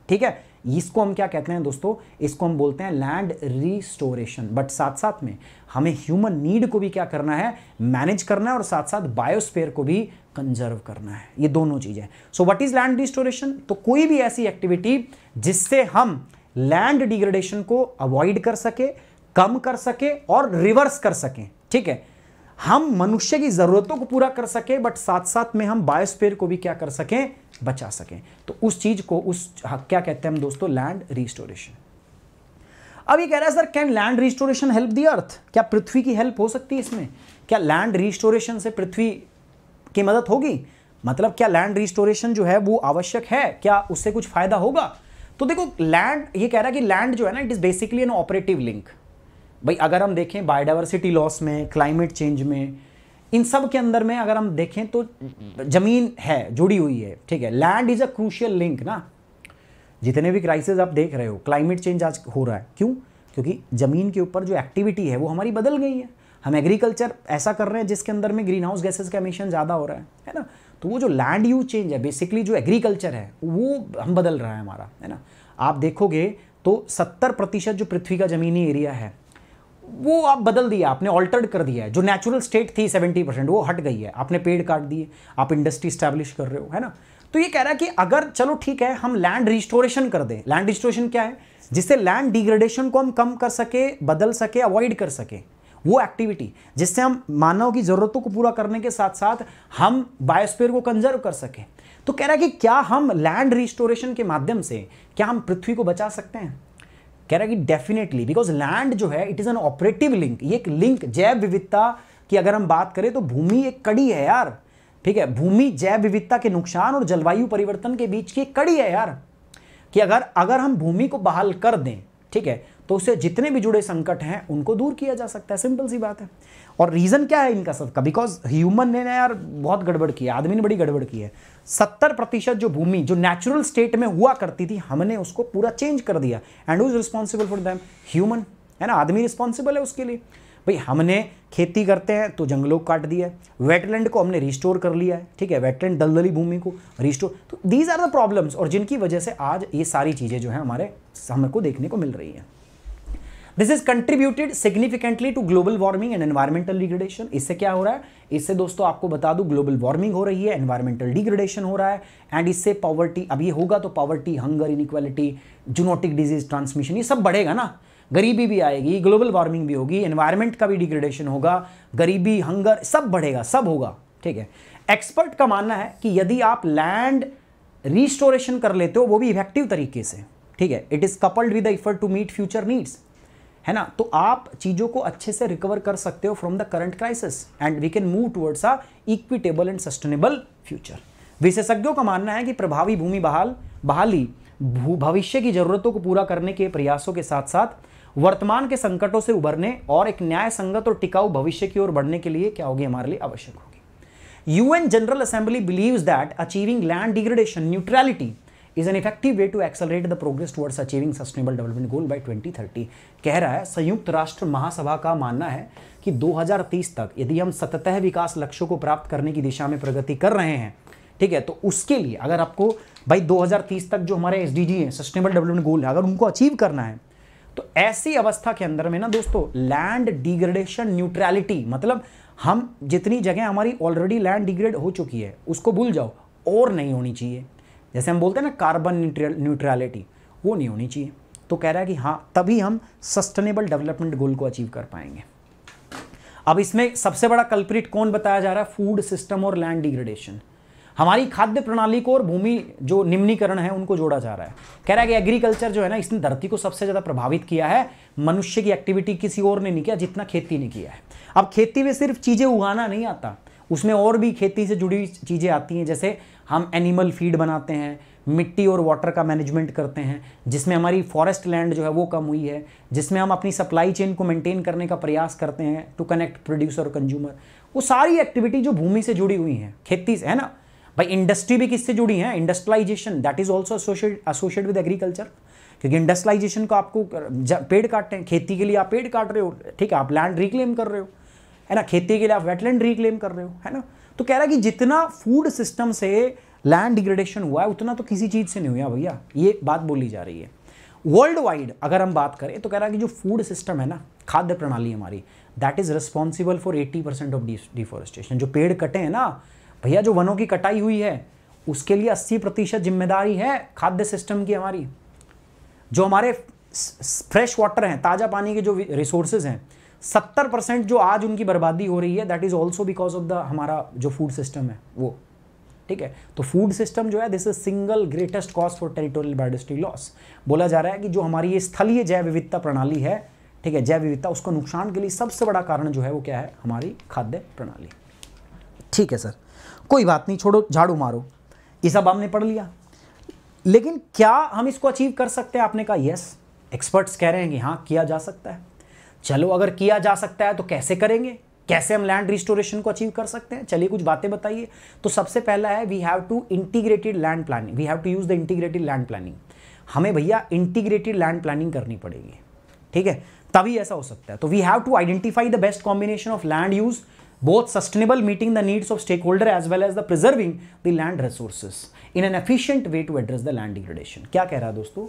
ठीक है इसको हम क्या कहते हैं दोस्तों इसको हम बोलते हैं लैंड रिस्टोरेशन बट साथ साथ में हमें ह्यूमन नीड को भी क्या करना है मैनेज करना है और साथ साथ बायोस्फेयर को भी कंजर्व करना है ये दोनों चीज़ें so what is land restoration तो कोई भी ऐसी एक्टिविटी जिससे हम लैंड डिग्रेडेशन को अवॉइड कर सके कम कर सके और रिवर्स कर सके ठीक है हम मनुष्य की ज़रूरतों को पूरा कर सकें बट साथ साथ में हम बायोस्फेयर को भी क्या कर सकें बचा सकें तो उस चीज़ को उस हाँ, क्या कहते हैं हम दोस्तों लैंड रिस्टोरेशन अब ये कह रहा है sir can land restoration help the earth क्या पृथ्वी की हेल्प हो सकती है इसमें क्या लैंड रिस्टोरेशन से पृथ्वी की मदद होगी मतलब क्या लैंड रिस्टोरेशन जो है वो आवश्यक है क्या उससे कुछ फायदा होगा तो देखो लैंड ये कह रहा है कि लैंड जो है ना it is basically an operative link भाई अगर हम देखें बायोडाइवर्सिटी लॉस में क्लाइमेट चेंज में इन सब के अंदर में अगर हम देखें तो ज़मीन है जुड़ी हुई है ठीक है land is a crucial link ना जितने भी क्राइसिस आप देख रहे हो क्लाइमेट चेंज आज हो रहा है क्यों क्योंकि ज़मीन के ऊपर जो एक्टिविटी है वो हमारी बदल गई है हम एग्रीकल्चर ऐसा कर रहे हैं जिसके अंदर में ग्रीन हाउस गैसेज का एमिशन ज़्यादा हो रहा है है ना तो वो जो लैंड यूज चेंज है बेसिकली जो एग्रीकल्चर है वो हम बदल रहा है हमारा है ना आप देखोगे तो सत्तर प्रतिशत जो पृथ्वी का ज़मीनी एरिया है वो आप बदल दिया आपने ऑल्टर्ड कर दिया है जो नेचुरल स्टेट थी सेवेंटी परसेंट वो हट गई है आपने पेड़ काट दिए आप इंडस्ट्री स्टैब्लिश कर रहे हो है ना तो ये कह रहा है कि अगर चलो ठीक है हम लैंड रिस्टोरेशन कर दें लैंड रिस्टोरेशन क्या है जिससे लैंड डिग्रेडेशन को हम कम कर सके बदल सके अवॉइड कर सके वो एक्टिविटी जिससे हम मानव की ज़रूरतों को पूरा करने के साथ साथ हम बायोस्फीयर को कंजर्व कर सकें तो कह रहा है कि क्या हम लैंड रिस्टोरेशन के माध्यम से क्या हम पृथ्वी को बचा सकते हैं कह रहा है कि डेफिनेटली बिकॉज लैंड जो है it is an operative link ये एक लिंक जैव विविधता की अगर हम बात करें तो भूमि एक कड़ी है यार ठीक है भूमि जैव विविधता के नुकसान और जलवायु परिवर्तन के बीच की कड़ी है यार कि अगर अगर हम भूमि को बहाल कर दें ठीक है तो उससे जितने भी जुड़े संकट हैं उनको दूर किया जा सकता है सिंपल सी बात है और रीज़न क्या है इनका सबका बिकॉज ह्यूमन ने ना यार बहुत गड़बड़ की है आदमी ने बड़ी गड़बड़ की है सत्तर प्रतिशत जो भूमि जो नेचुरल स्टेट में हुआ करती थी हमने उसको पूरा चेंज कर दिया and is responsible for them human है ना आदमी रिस्पॉन्सिबल है उसके लिए भाई हमने खेती करते हैं तो जंगलों को काट दिया है वेटलैंड को हमने रिस्टोर कर लिया है ठीक है वेटलैंड दलदली भूमि को रिस्टोर तो दीज आर द प्रॉब्लम्स और जिनकी वजह से आज ये सारी चीज़ें जो है हमारे हमको देखने को मिल रही हैं this is contributed significantly to global warming and environmental degradation इससे क्या हो रहा है इससे दोस्तों आपको बता दूं ग्लोबल वार्मिंग हो रही है एनवायरमेंटल डिग्रेडेशन हो रहा है एंड इससे पॉवर्टी अब ये होगा तो poverty hunger inequality zoonotic disease transmission ये सब बढ़ेगा ना गरीबी भी आएगी ग्लोबल वार्मिंग भी होगी एनवायरमेंट का भी डिग्रेडेशन होगा गरीबी हंगर सब बढ़ेगा सब होगा ठीक है एक्सपर्ट का मानना है कि यदि आप लैंड रिस्टोरेशन कर लेते हो वो भी इफेक्टिव तरीके से ठीक है it is coupled with effort to meet future needs है ना तो आप चीज़ों को अच्छे से रिकवर कर सकते हो from the current crisis and we can move towards a equitable and sustainable future विशेषज्ञों का मानना है कि प्रभावी भूमि बहाल बहाली भू भविष्य की जरूरतों को पूरा करने के प्रयासों के साथ साथ वर्तमान के संकटों से उभरने और एक न्याय संगत और टिकाऊ भविष्य की ओर बढ़ने के लिए क्या होगी हमारे लिए आवश्यक होगी UN general assembly believes that achieving land degradation neutrality is an effective way to accelerate the progress towards achieving sustainable development goal by 2030 कह रहा है संयुक्त राष्ट्र महासभा का मानना है कि 2030 तक यदि हम सततः विकास लक्ष्यों को प्राप्त करने की दिशा में प्रगति कर रहे हैं ठीक है तो उसके लिए अगर आपको भाई 2030 तक जो हमारे एस हैं सस्टेनेबल डेवलपमेंट गोल है अगर उनको अचीव करना है तो ऐसी अवस्था के अंदर में ना दोस्तों लैंड डिग्रेडेशन न्यूट्रैलिटी मतलब हम जितनी जगह हमारी ऑलरेडी लैंड डिग्रेड हो चुकी है उसको भूल जाओ और नहीं होनी चाहिए जैसे हम बोलते हैं ना कार्बन न्यूट्रलिटी वो नहीं होनी चाहिए तो कह रहा है कि हाँ तभी हम सस्टेनेबल डेवलपमेंट गोल को अचीव कर पाएंगे अब इसमें सबसे बड़ा कल्प्रिट कौन बताया जा रहा है फूड सिस्टम और लैंड डिग्रेडेशन हमारी खाद्य प्रणाली को और भूमि जो निम्नीकरण है उनको जोड़ा जा रहा है कह रहा है कि एग्रीकल्चर जो है ना इसने धरती को सबसे ज़्यादा प्रभावित किया है मनुष्य की एक्टिविटी किसी और ने नहीं किया जितना खेती ने किया है अब खेती में सिर्फ चीज़ें उगाना नहीं आता उसमें और भी खेती से जुड़ी चीज़ें आती हैं जैसे हम एनिमल फीड बनाते हैं मिट्टी और वाटर का मैनेजमेंट करते हैं जिसमें हमारी फॉरेस्ट लैंड जो है वो कम हुई है जिसमें हम अपनी सप्लाई चेन को मेंटेन करने का प्रयास करते हैं टू कनेक्ट प्रोड्यूसर और कंज्यूमर वो सारी एक्टिविटी जो भूमि से जुड़ी हुई हैं खेती से है ना भाई इंडस्ट्री भी किससे जुड़ी है industrialisation that is also associate with agriculture क्योंकि इंडस्ट्रलाइजेशन को आपको पेड़ काटते हैं खेती के लिए आप पेड़ काट रहे हो ठीक है आप लैंड रिक्लेम कर रहे हो है ना खेती के लिए आप वेटलैंड रिक्लेम कर रहे हो है ना तो कह रहा है कि जितना फूड सिस्टम से लैंड डिग्रेडेशन हुआ है उतना तो किसी चीज़ से नहीं हुआ भैया ये बात बोली जा रही है वर्ल्ड वाइड अगर हम बात करें तो कह रहा है कि जो फूड सिस्टम है ना खाद्य प्रणाली हमारी that is responsible for 80 percent of deforestation जो पेड़ कटे हैं ना भैया जो वनों की कटाई हुई है उसके लिए 80 प्रतिशत जिम्मेदारी है खाद्य सिस्टम की हमारी जो हमारे फ्रेश वाटर हैं ताज़ा पानी के जो रिसोर्सेज हैं सत्तर परसेंट जो आज उनकी बर्बादी हो रही है that is also because of the हमारा जो फूड सिस्टम है वो ठीक है तो फूड सिस्टम जो है this is single greatest cause for territorial biodiversity loss बोला जा रहा है कि जो हमारी ये स्थलीय जैव विविधता प्रणाली है ठीक है जैव विविधता उसको नुकसान के लिए सबसे बड़ा कारण जो है वो क्या है हमारी खाद्य प्रणाली ठीक है सर कोई बात नहीं छोड़ो झाड़ू मारो ये सब हमने पढ़ लिया लेकिन क्या हम इसको अचीव कर सकते हैं आपने कहा यस एक्सपर्ट्स कह रहे हैं कि हाँ किया जा सकता है चलो अगर किया जा सकता है तो कैसे करेंगे कैसे हम लैंड रिस्टोरेशन को अचीव कर सकते हैं चलिए कुछ बातें बताइए तो सबसे पहला है we have to integrated land planning we have to use the integrated land planning हमें भैया इंटीग्रेटेड लैंड प्लानिंग करनी पड़ेगी ठीक है तभी ऐसा हो सकता है तो we have to identify the best combination of land use sustainable meeting the needs of stakeholder as well as the preserving the land resources in an efficient way to address the land degradation क्या कह रहा है दोस्तों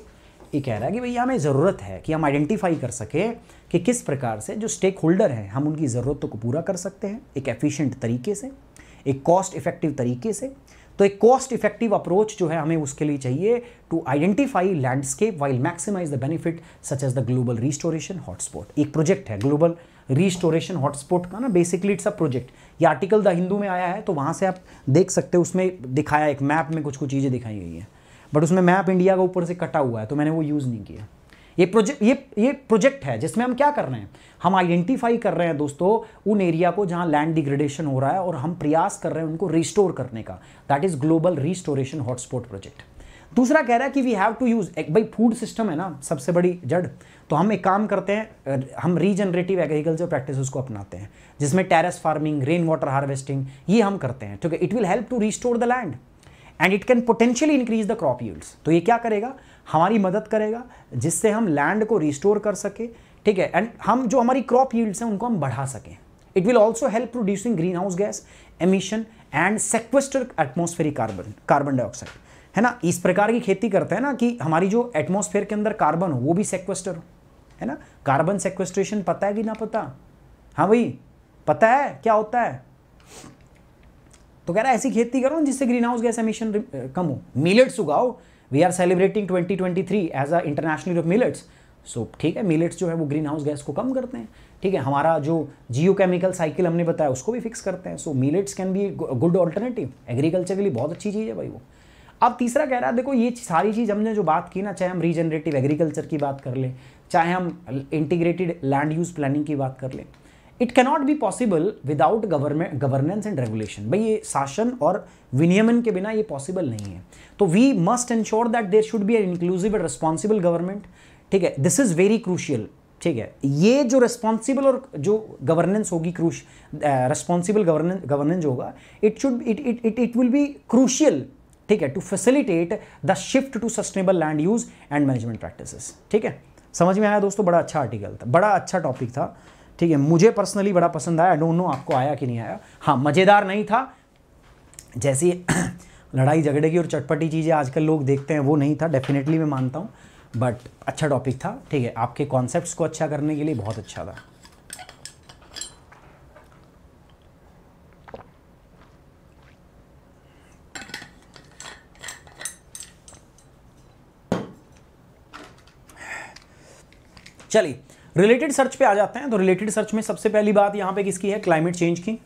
ये कह रहा है कि भैया हमें ज़रूरत है कि हम आइडेंटिफाई कर सकें कि किस प्रकार से जो स्टेक होल्डर हैं हम उनकी ज़रूरतों को पूरा कर सकते हैं एक एफिशिएंट तरीके से एक कॉस्ट इफेक्टिव तरीके से तो एक कॉस्ट इफेक्टिव अप्रोच जो है हमें उसके लिए चाहिए to identify landscape while maximise the benefit such as the global restoration hotspot एक प्रोजेक्ट है ग्लोबल रिस्टोरेशन हॉटस्पॉट का ना बेसिकली इट्स अ प्रोजेक्ट ये आर्टिकल द हिंदू में आया है तो वहाँ से आप देख सकते हो उसमें दिखाया एक मैप में कुछ कुछ चीज़ें दिखाई गई हैं बट उसमें मैप इंडिया का ऊपर से कटा हुआ है तो मैंने वो यूज़ नहीं किया ये प्रोजेक्ट ये ये प्रोजेक्ट है जिसमें हम क्या कर रहे हैं हम आइडेंटिफाई कर रहे हैं दोस्तों उन एरिया को जहाँ लैंड डिग्रेडेशन हो रहा है और हम प्रयास कर रहे हैं उनको रिस्टोर करने का that is global restoration hotspot project दूसरा कह रहा है कि वी हैव टू यूज़ एक भाई फूड सिस्टम है ना सबसे बड़ी जड़ तो हम एक काम करते हैं हम रीजनरेटिव एग्रीकल्चर प्रैक्टिस को अपनाते हैं जिसमें terrace farming rain water harvesting ये हम करते हैं ठीक है it will help to restore the land and it can potentially increase the crop yields तो ये क्या करेगा हमारी मदद करेगा जिससे हम लैंड को रिस्टोर कर सके ठीक है एंड हम जो हमारी क्रॉप यूल्ड्स हैं उनको हम बढ़ा सकें it will also help producing green house gas emission and sequester atmospheric carbon carbon dioxide है ना इस प्रकार की खेती करते हैं ना कि हमारी जो एटमोसफेयर के अंदर कार्बन हो वो भी सेक्वेस्टर हो है ना कार्बन सेक्वेस्ट्रेशन पता है कि ना पता हाँ भाई पता है क्या होता है तो कह रहा है ऐसी खेती करो जिससे ग्रीन हाउस गैस एमिशन कम हो मिलेट्स उगाओ we are celebrating 2023 as a international of millets so ठीक है मिलेट्स जो है वो ग्रीन हाउस गैस को कम करते हैं ठीक है हमारा जो जियो केमिकल साइकिल हमने बताया उसको भी फिक्स करते हैं so millets can be good alternative agriculture के लिए बहुत अच्छी चीज़ है भाई वो अब तीसरा कह रहा है देखो ये सारी चीज़ हमने जो बात की ना चाहे हम रीजनरेटिव एग्रीकल्चर की बात कर लें चाहे हम इंटीग्रेटेड लैंड यूज़ प्लानिंग की बात कर लें it cannot be possible without government governance and regulation भाई ये शासन और विनियमन के बिना ये पॉसिबल नहीं है तो we must ensure that there should be an inclusive and responsible government ठीक है दिस इज़ वेरी क्रूशियल ठीक है ये जो रिस्पॉन्सिबल और जो गवर्नेंस होगी क्रूश रिस्पॉन्सिबल गवर्नेंस होगा it should it it it it will be crucial ठीक है to facilitate the shift to sustainable land use and management practices ठीक है समझ में आया दोस्तों बड़ा अच्छा आर्टिकल था बड़ा अच्छा टॉपिक था ठीक है मुझे पर्सनली बड़ा पसंद आया आई डोंट नो आपको आया कि नहीं आया हाँ मज़ेदार नहीं था जैसी लड़ाई झगड़े की और चटपटी चीज़ें आजकल लोग देखते हैं वो नहीं था डेफिनेटली मैं मानता हूँ बट अच्छा टॉपिक था ठीक है आपके कॉन्सेप्ट्स को अच्छा करने के लिए बहुत अच्छा था चलिए रिलेटेड सर्च पे आ जाते हैं तो रिलेटेड सर्च में सबसे पहली बात यहां पे किसकी है क्लाइमेट चेंज की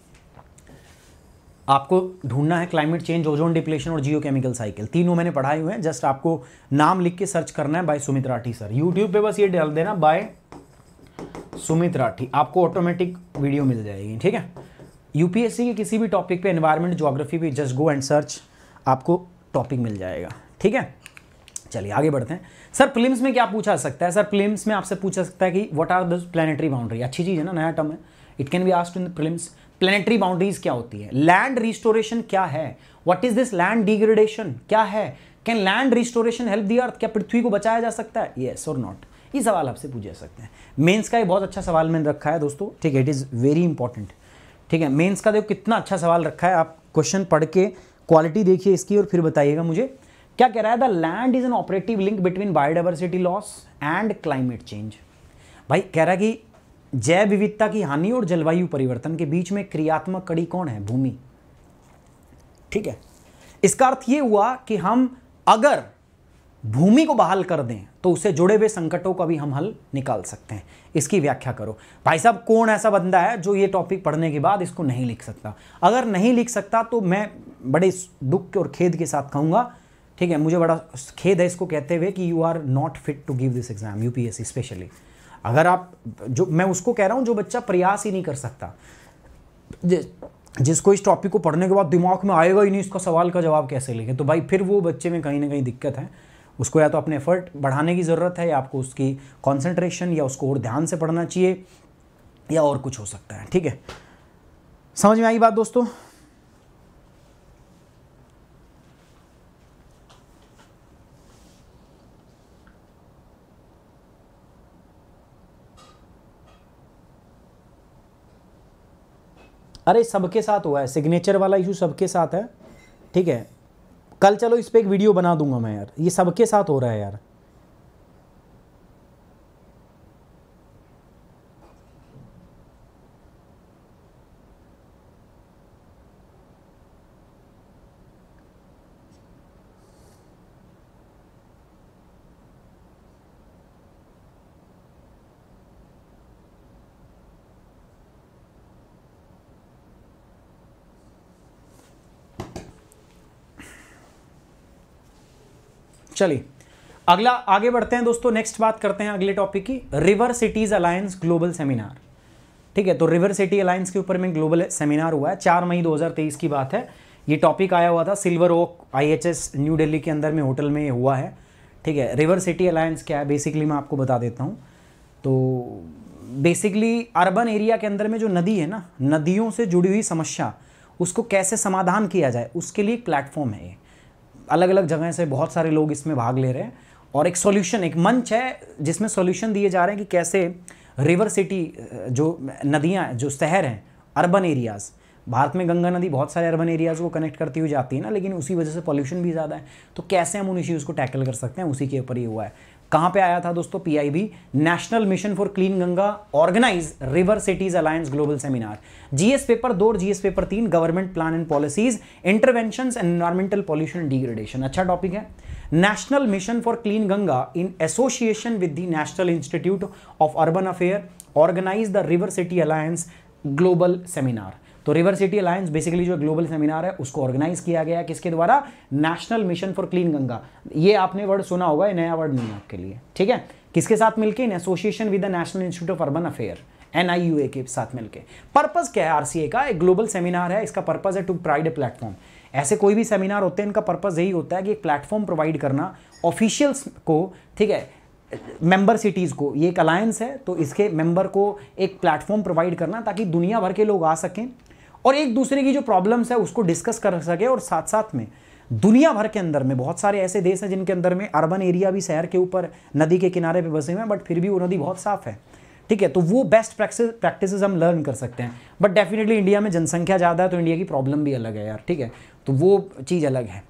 आपको ढूंढना है क्लाइमेट चेंज ओजोन डिप्लेशन और जियोकेमिकल साइकिल तीनों मैंने पढ़ाए हुए हैं जस्ट आपको नाम लिख के सर्च करना है by Sumit Rathi sir YouTube पे बस ये डाल देना बाय सुमित राठी आपको ऑटोमेटिक वीडियो मिल जाएगी ठीक है यूपीएससी के किसी भी टॉपिक पे एनवायरमेंट जोग्राफी पे जस्ट गो एंड सर्च आपको टॉपिक मिल जाएगा ठीक है चलिए आगे बढ़ते हैं सर फिल्म में क्या पूछा सकता है सर फिल्म में आपसे पूछा सकता है कि what are the planetary boundary अच्छी चीज़ है ना नया टर्म है it can be asked in the prelims planetary boundaries क्या होती है लैंड रिस्टोरेशन क्या है what is this land degradation क्या है can land restoration help the earth क्या पृथ्वी को बचाया जा सकता है येस और नॉट ये सवाल आपसे पूछे सकते हैं मेन्स का ये बहुत अच्छा सवाल मैंने रखा है दोस्तों ठीक है इट इज़ वेरी इंपॉर्टेंट ठीक है मेन्स का देखो कितना अच्छा सवाल रखा है आप क्वेश्चन पढ़ के क्वालिटी देखिए इसकी और फिर बताइएगा मुझे क्या कह रहा है the land is an operative link between biodiversity loss and climate change भाई कह रहा है कि जैव विविधता की हानि और जलवायु परिवर्तन के बीच में क्रियात्मक कड़ी कौन है भूमि ठीक है इसका अर्थ यह हुआ कि हम अगर भूमि को बहाल कर दें तो उससे जुड़े हुए संकटों का भी हम हल निकाल सकते हैं इसकी व्याख्या करो भाई साहब कौन ऐसा बंदा है जो ये टॉपिक पढ़ने के बाद इसको नहीं लिख सकता अगर नहीं लिख सकता तो मैं बड़े दुख और खेद के साथ कहूंगा ठीक है मुझे बड़ा खेद है इसको कहते हुए कि you are not fit to give this exam UPSC specially अगर आप जो मैं उसको कह रहा हूँ जो बच्चा प्रयास ही नहीं कर सकता जिसको इस टॉपिक को पढ़ने के बाद दिमाग में आएगा ही नहीं इसका सवाल का जवाब कैसे लेंगे तो भाई फिर वो बच्चे में कहीं ना कहीं दिक्कत है उसको या तो अपने एफर्ट बढ़ाने की ज़रूरत है या आपको उसकी कॉन्सेंट्रेशन या उसको और ध्यान से पढ़ना चाहिए या और कुछ हो सकता है ठीक है समझ में आई बात दोस्तों अरे सबके साथ हुआ है सिग्नेचर वाला इशू सबके साथ है ठीक है कल चलो इस पर एक वीडियो बना दूंगा मैं यार ये सबके साथ हो रहा है यार चलिए अगला आगे बढ़ते हैं दोस्तों नेक्स्ट बात करते हैं अगले टॉपिक की river cities alliance global seminar ठीक है तो रिवर सिटी अलायंस के ऊपर में ग्लोबल सेमिनार हुआ है चार मई 2023 की बात है ये टॉपिक आया हुआ था silver oak IHS new Delhi के अंदर में होटल में हुआ है ठीक है रिवर सिटी अलायंस क्या है बेसिकली मैं आपको बता देता हूँ तो बेसिकली अर्बन एरिया के अंदर में जो नदी है ना नदियों से जुड़ी हुई समस्या उसको कैसे समाधान किया जाए उसके लिए प्लेटफॉर्म है ये अलग अलग जगह से बहुत सारे लोग इसमें भाग ले रहे हैं और एक सॉल्यूशन एक मंच है जिसमें सॉल्यूशन दिए जा रहे हैं कि कैसे रिवर सिटी जो नदियाँ जो शहर हैं अर्बन एरियाज़ भारत में गंगा नदी बहुत सारे अर्बन एरियाज़ को कनेक्ट करती हुई जाती है ना लेकिन उसी वजह से पॉल्यूशन भी ज़्यादा है तो कैसे हम उन इश्यूज़ को टैकल कर सकते हैं उसी के ऊपर ये हुआ है कहां पे आया था दोस्तों PIB national mission for clean Ganga organise river cities alliance global seminar GS paper दो जीएस पेपर तीन government plan and policies intervention and environmental pollution degradation अच्छा टॉपिक है national mission for clean Ganga in association with the national institute of urban affair organise the river city alliance global seminar तो river city alliance basically जो global seminar है उसको organise किया गया किसके द्वारा national mission for clean Ganga ये आपने वर्ड सुना होगा ये नया वर्ड नहीं है आपके लिए ठीक है किसके साथ मिलकर in association with the national institute of urban affair एन के साथ मिलकर पर्पज क्या है आर का एक ग्लोबल सेमिनार है इसका पर्पज है टू प्राइड ए प्लेटफॉर्म ऐसे कोई भी सेमिनार होते हैं इनका पर्पज यही होता है कि एक प्लेटफॉर्म प्रोवाइड करना ऑफिशियल्स को ठीक है मेंबर सिटीज़ को ये एक अलायंस है तो इसके मेंबर को एक प्लेटफॉर्म प्रोवाइड करना ताकि दुनिया भर के लोग आ सकें और एक दूसरे की जो प्रॉब्लम्स है उसको डिस्कस कर सके और साथ साथ में दुनिया भर के अंदर में बहुत सारे ऐसे देश हैं जिनके अंदर में अर्बन एरिया भी शहर के ऊपर नदी के किनारे पे बसे हुए हैं बट फिर भी वो नदी बहुत साफ़ है ठीक है तो वो बेस्ट प्रैक्टिस हम लर्न कर सकते हैं बट डेफिनेटली इंडिया में जनसंख्या ज़्यादा है तो इंडिया की प्रॉब्लम भी अलग है यार ठीक है तो वो चीज़ अलग है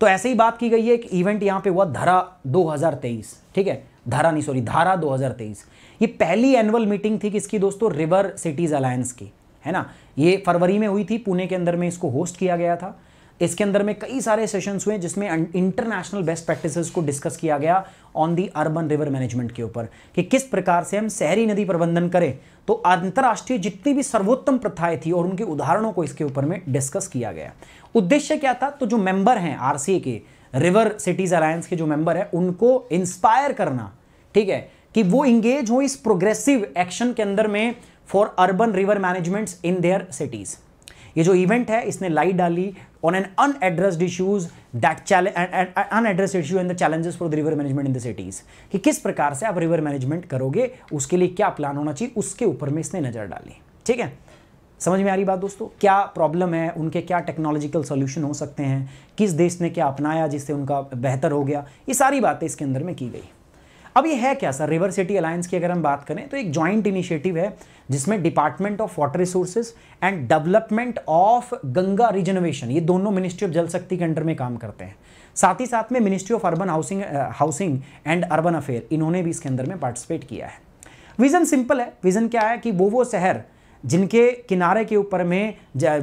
तो ऐसे ही बात की गई है एक इवेंट यहाँ पे हुआ धरा 2023 ठीक है धारा नहीं सॉरी धारा 2023 ये पहली एनुअल मीटिंग थी किसकी दोस्तों रिवर सिटीज़ अलायंस की है ना ये फरवरी में हुई थी पुणे के अंदर में इसको होस्ट किया गया था इसके अंदर में कई सारे सेशंस हुए जिसमें इंटरनेशनल बेस्ट प्रैक्टिसेस को डिस्कस किया गया on the urban river management के ऊपर कि किस प्रकार से हम शहरी नदी प्रबंधन करें तो अंतर्राष्ट्रीय जितनी भी सर्वोत्तम प्रथाएं थी और उनके उदाहरणों को इसके ऊपर में डिस्कस किया गया उद्देश्य क्या था तो जो मेंबर हैं आर के रिवर सिटीज़ अलायंस के जो मेंबर हैं उनको इंस्पायर करना ठीक है कि वो इंगेज हो इस प्रोग्रेसिव एक्शन के अंदर में for urban river managements in their cities ये जो इवेंट है इसने लाइट डाली on an unaddressed issues that unaddress issue and the challenges for the river management in the cities कि किस प्रकार से आप रिवर मैनेजमेंट करोगे उसके लिए क्या प्लान होना चाहिए उसके ऊपर में इसने नज़र डाली ठीक है समझ में आ रही बात दोस्तों क्या प्रॉब्लम है उनके क्या टेक्नोलॉजिकल सोल्यूशन हो सकते हैं किस देश ने क्या अपनाया जिससे उनका बेहतर हो गया ये सारी बातें इसके अंदर में की गई अब ये है क्या सर रिवर सिटी अलायंस की अगर हम बात करें तो एक ज्वाइंट इनिशिएटिव है जिसमें department of water resources and development of Ganga rejuvenation ये दोनों मिनिस्ट्री ऑफ जल शक्ति के अंडर में काम करते हैं साथ ही साथ में ministry of urban housing housing and urban affair इन्होंने भी इसके अंदर में पार्टिसिपेट किया है विज़न सिंपल है विज़न क्या है कि वो वो शहर जिनके किनारे के ऊपर में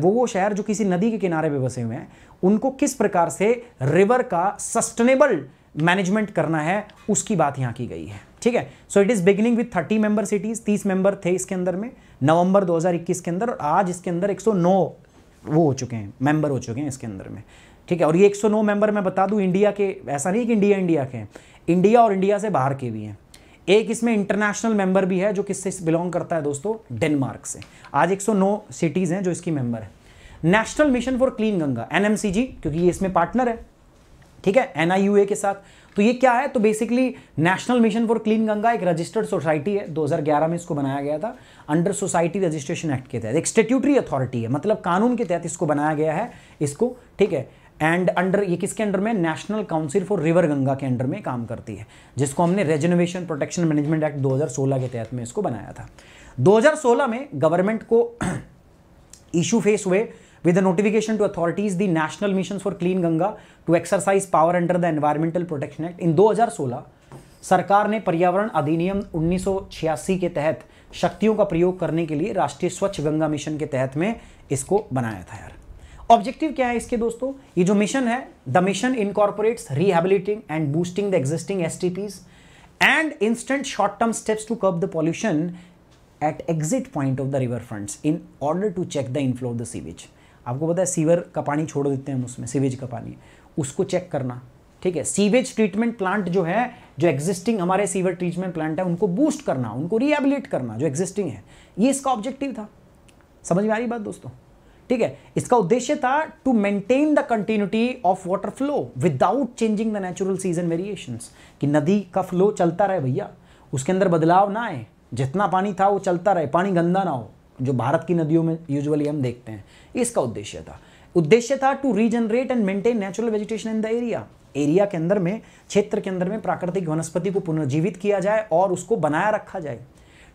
वो वो शहर जो किसी नदी के किनारे पे बसे हुए हैं उनको किस प्रकार से रिवर का सस्टेनेबल मैनेजमेंट करना है उसकी बात यहाँ की गई है ठीक है so it is beginning with thirty member cities तीस मेंबर थे इसके अंदर में नवंबर 2021 के अंदर और आज इसके अंदर 109 वो हो चुके हैं मेंबर हो चुके हैं इसके अंदर में ठीक है और ये 109 मेंबर मैं बता दूं इंडिया के ऐसा नहीं कि इंडिया इंडिया के हैं इंडिया और इंडिया से बाहर के भी हैं एक इसमें इंटरनेशनल मेंबर भी है जो किससे बिलोंग करता है दोस्तों डेनमार्क से आज एक सिटीज़ हैं जो इसकी मेंबर है national mission for clean Ganga NMCG क्योंकि ये इसमें पार्टनर है ठीक है एन के साथ तो ये क्या है तो basically national mission for clean Ganga एक रजिस्टर्ड सोसाइटी है 2011 में इसको बनाया गया था अंडर सोसाइटी रजिस्ट्रेशन एक्ट के तहत एक स्टेट्यूटरी अथॉरिटी है मतलब कानून के तहत इसको बनाया गया है इसको ठीक है एंड अंडर ये किसके अंडर में national council for river Ganga के अंडर में काम करती है जिसको हमने रेजनोवेशन प्रोटेक्शन मैनेजमेंट एक्ट 2016 के तहत में इसको बनाया था 2016 में गवर्नमेंट को इशू फेस हुए with a notification to authorities the National Missions for Clean Ganga to exercise power under the Environmental Protection Act in 2016 सरकार ने पर्यावरण अधिनियम 1986 के तहत शक्तियों का प्रयोग करने के लिए राष्ट्रीय स्वच्छ गंगा मिशन के तहत में इसको बनाया था यार ऑब्जेक्टिव क्या है इसके दोस्तों ये जो मिशन है the mission incorporates rehabilitating and boosting the existing S and instant short term steps to curb the pollution at exit point of the river fronts in order to check the inflow of the sewage आपको पता है sewer का पानी छोड़ देते हैं हम उसमें सीवेज का पानी उसको चेक करना ठीक है सीवेज ट्रीटमेंट प्लांट जो है जो एग्जिस्टिंग हमारे सीवर ट्रीटमेंट प्लांट है उनको बूस्ट करना उनको रिहेबिलिट करना जो एग्जिस्टिंग है ये इसका ऑब्जेक्टिव था समझ में आ रही बात दोस्तों ठीक है इसका उद्देश्य था to maintain the continuity of water flow without changing the natural season variation कि नदी का फ्लो चलता रहे भैया उसके अंदर बदलाव ना आए जितना पानी था वो चलता रहे पानी गंदा ना हो जो भारत की नदियों में यूजुअली हम देखते हैं इसका उद्देश्य था उद्देश्य था to regenerate and maintain natural vegetation in the area area के अंदर में क्षेत्र के अंदर में प्राकृतिक वनस्पति को पुनर्जीवित किया जाए और उसको बनाया रखा जाए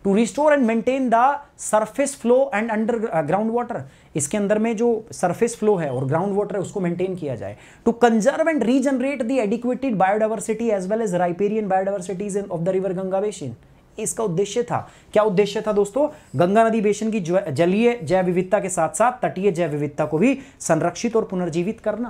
to restore and maintain the surface flow and underground water इसके अंदर में जो सरफेस फ्लो है और ग्राउंड वाटर है उसको मेंटेन किया जाए to conserve and regenerate the adequated biodiversity as well as riparian biodiversities of the river Ganga basin इसका उद्देश्य था क्या उद्देश्य था दोस्तों गंगा नदी बेसिन की जलीय जैव विविधता के साथ साथ तटीय जैव विविधता को भी संरक्षित और पुनर्जीवित करना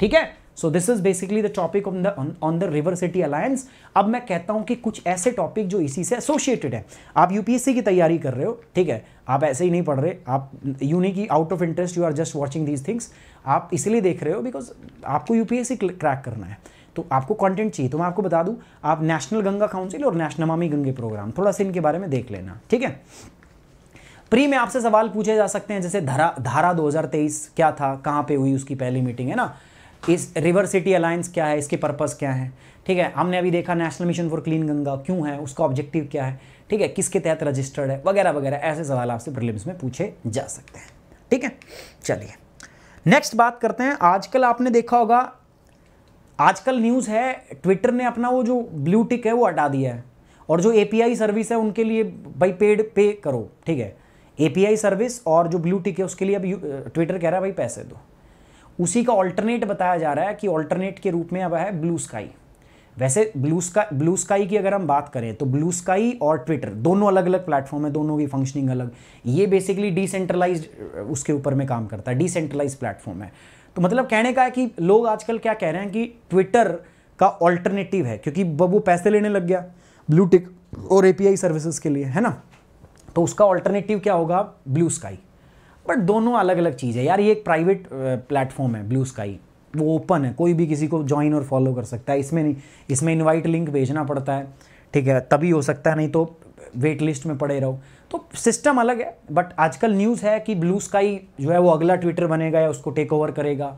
ठीक है so this is basically the topic on the on the river city alliance अब मैं कहता हूं कि कुछ ऐसे टॉपिक जो इसी से एसोसिएटेड है आप यूपीएससी की तैयारी कर रहे हो ठीक है आप ऐसे ही नहीं पढ़ रहे आप यू नहीं कि out of interest you are just watching these things आप इसलिए देख रहे हो बिकॉज आपको यूपीएससी क्रैक करना है तो आपको कंटेंट चाहिए तो मैं आपको बता दूं आप नेशनल गंगा काउंसिल और नेशनल मामी गंगे प्रोग्राम थोड़ा सा इनके बारे में देख लेना ठीक है प्री में आपसे सवाल पूछे जा सकते हैं जैसे धारा धारा दो क्या था कहाँ पर हुई उसकी पहली मीटिंग है ना इस रिवर सिटी अलायंस क्या है इसके पर्पज़ क्या है ठीक है हमने अभी देखा national mission for clean Ganga क्यों है उसका ऑब्जेक्टिव क्या है ठीक है किसके तहत रजिस्टर्ड है वगैरह वगैरह ऐसे सवाल आपसे प्रिलिम्स में पूछे जा सकते हैं ठीक है चलिए नेक्स्ट बात करते हैं आजकल आपने देखा होगा आजकल न्यूज़ है ट्विटर ने अपना वो जो ब्लू टिक है वो हटा दिया है और जो एपीआई सर्विस है उनके लिए भाई पेड पे करो ठीक है एपीआई सर्विस और जो ब्लू टिक है उसके लिए अब ट्विटर कह रहा है भाई पैसे दो उसी का ऑल्टरनेट बताया जा रहा है कि ऑल्टरनेट के रूप में अब है ब्लू स्काई वैसे ब्लू स्काई ब्लू स्काई की अगर हम बात करें तो ब्लू स्काई और ट्विटर दोनों अलग अलग प्लेटफॉर्म है दोनों की फंक्शनिंग अलग ये बेसिकली डिसेंट्रलाइज उसके ऊपर में काम करता है डिसेंट्रलाइज प्लेटफॉर्म है तो मतलब कहने का है कि लोग आजकल क्या कह रहे हैं कि ट्विटर का ऑल्टरनेटिव है क्योंकि वो पैसे लेने लग गया ब्लू टिक और ए सर्विसेज के लिए है ना तो उसका ऑल्टरनेटिव क्या होगा ब्लू स्काई बट दोनों अलग अलग चीज़ है यार ये एक प्राइवेट प्लेटफॉर्म है ब्लू स्काई वो ओपन है कोई भी किसी को ज्वाइन और फॉलो कर सकता है इसमें नहीं इसमें इनवाइट लिंक भेजना पड़ता है ठीक है तभी हो सकता है नहीं तो वेट लिस्ट में पड़े रहो तो सिस्टम अलग है बट आजकल न्यूज़ है कि ब्लू स्काई जो है वो अगला ट्विटर बनेगा या उसको टेक ओवर करेगा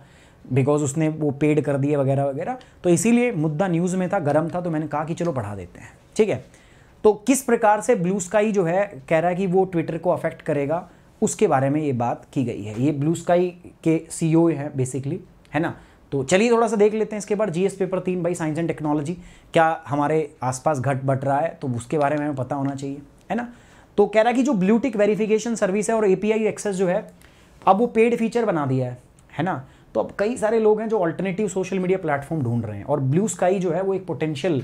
बिकॉज उसने वो पेड कर दिया वगैरह वगैरह तो इसीलिए मुद्दा न्यूज़ में था गर्म था तो मैंने कहा कि चलो बढ़ा देते हैं ठीक है तो किस प्रकार से ब्लू स्काई जो है कह रहा है कि वो ट्विटर को अफेक्ट करेगा उसके बारे में ये बात की गई है ये ब्लू स्काई के ओ हैं बेसिकली है ना तो चलिए थोड़ा सा देख लेते हैं इसके बाद जीएस पेपर तीन भाई साइंस एंड टेक्नोलॉजी क्या हमारे आसपास घट बट रहा है तो उसके बारे में हमें पता होना चाहिए है ना तो कह रहा है कि जो ब्लूटिक वेरिफिकेशन सर्विस है और एपीआई एक्सेस जो है अब वो पेड फीचर बना दिया है है ना तो अब कई सारे लोग हैं जो ऑल्टरनेटिव सोशल मीडिया प्लेटफॉर्म ढूंढ रहे हैं और ब्लू स्काई जो है वो एक पोटेंशियल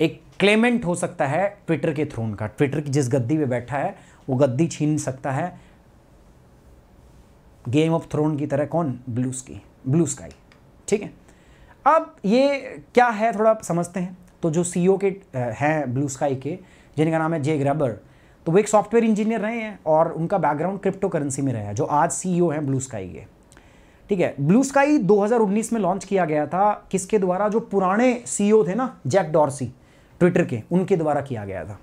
एक क्लेमेंट हो सकता है ट्विटर के थ्रोन का ट्विटर की जिस गद्दी पर बैठा है वो गद्दी छीन सकता है गेम ऑफ थ्रोन की तरह कौन ब्लू स्की ब्लू स्काई ठीक है अब ये क्या है थोड़ा समझते हैं तो जो सी e के हैं ब्लू स्काई के जिनका नाम है जे ग्रबर तो वो एक सॉफ्टवेयर इंजीनियर रहे हैं और उनका बैकग्राउंड क्रिप्टो करेंसी में रहा है जो आज सी e हैं ब्लू स्काई के ठीक है ब्लू स्काई 2019 में लॉन्च किया गया था किसके द्वारा जो पुराने सी e थे ना जैक डॉर्सी ट्विटर के उनके द्वारा किया गया था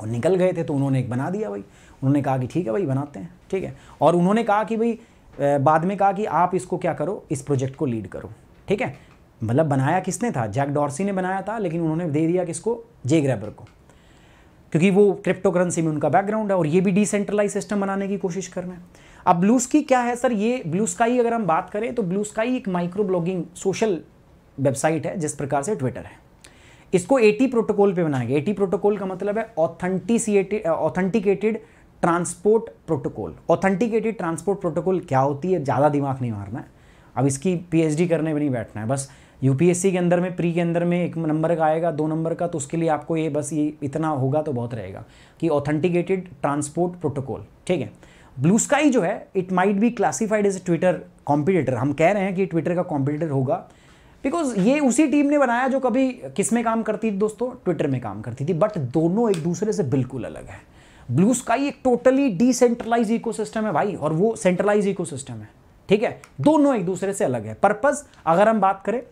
और निकल गए थे तो उन्होंने एक बना दिया भाई उन्होंने कहा कि ठीक है भाई बनाते हैं ठीक है और उन्होंने कहा कि भाई बाद में कहा कि आप इसको क्या करो इस प्रोजेक्ट को लीड करो ठीक है मतलब बनाया किसने था जैक डॉर्सी ने बनाया था लेकिन उन्होंने दे दिया किसको जे ग्रैबर को क्योंकि वो क्रिप्टो करेंसी में उनका बैकग्राउंड है और ये भी डिसेंट्रलाइज सिस्टम बनाने की कोशिश कर रहे हैं अब ब्लू स्की क्या है सर ये ब्लू स्काई अगर हम बात करें तो ब्लू स्काई एक माइक्रो ब्लॉगिंग सोशल वेबसाइट है जिस प्रकार से ट्विटर है इसको एटी प्रोटोकॉल पे बनाया गया एटी प्रोटोकॉल का मतलब है authenticated authenticated transport protocol authenticated transport protocol क्या होती है ज़्यादा दिमाग नहीं मारना है अब इसकी पीएचडी करने में नहीं बैठना है बस यूपीएससी के अंदर में प्री के अंदर में एक नंबर का आएगा दो नंबर का तो उसके लिए आपको ये बस ये इतना होगा तो बहुत रहेगा कि ऑथेंटिकेटेड ट्रांसपोर्ट प्रोटोकॉल ठीक है ब्लू स्काई जो है it might be classified as a Twitter competitor हम कह रहे हैं कि ट्विटर का कॉम्पिटेटर होगा बिकॉज ये उसी टीम ने बनाया जो कभी किस में काम करती थी दोस्तों ट्विटर में काम करती थी बट दोनों एक दूसरे से बिल्कुल अलग है ब्लू स्काई एक टोटली डिसेंट्रलाइज इकोसिस्टम है भाई और वो सेंट्रलाइज इकोसिस्टम है ठीक है दोनों एक दूसरे से अलग है पर्पज अगर हम बात करें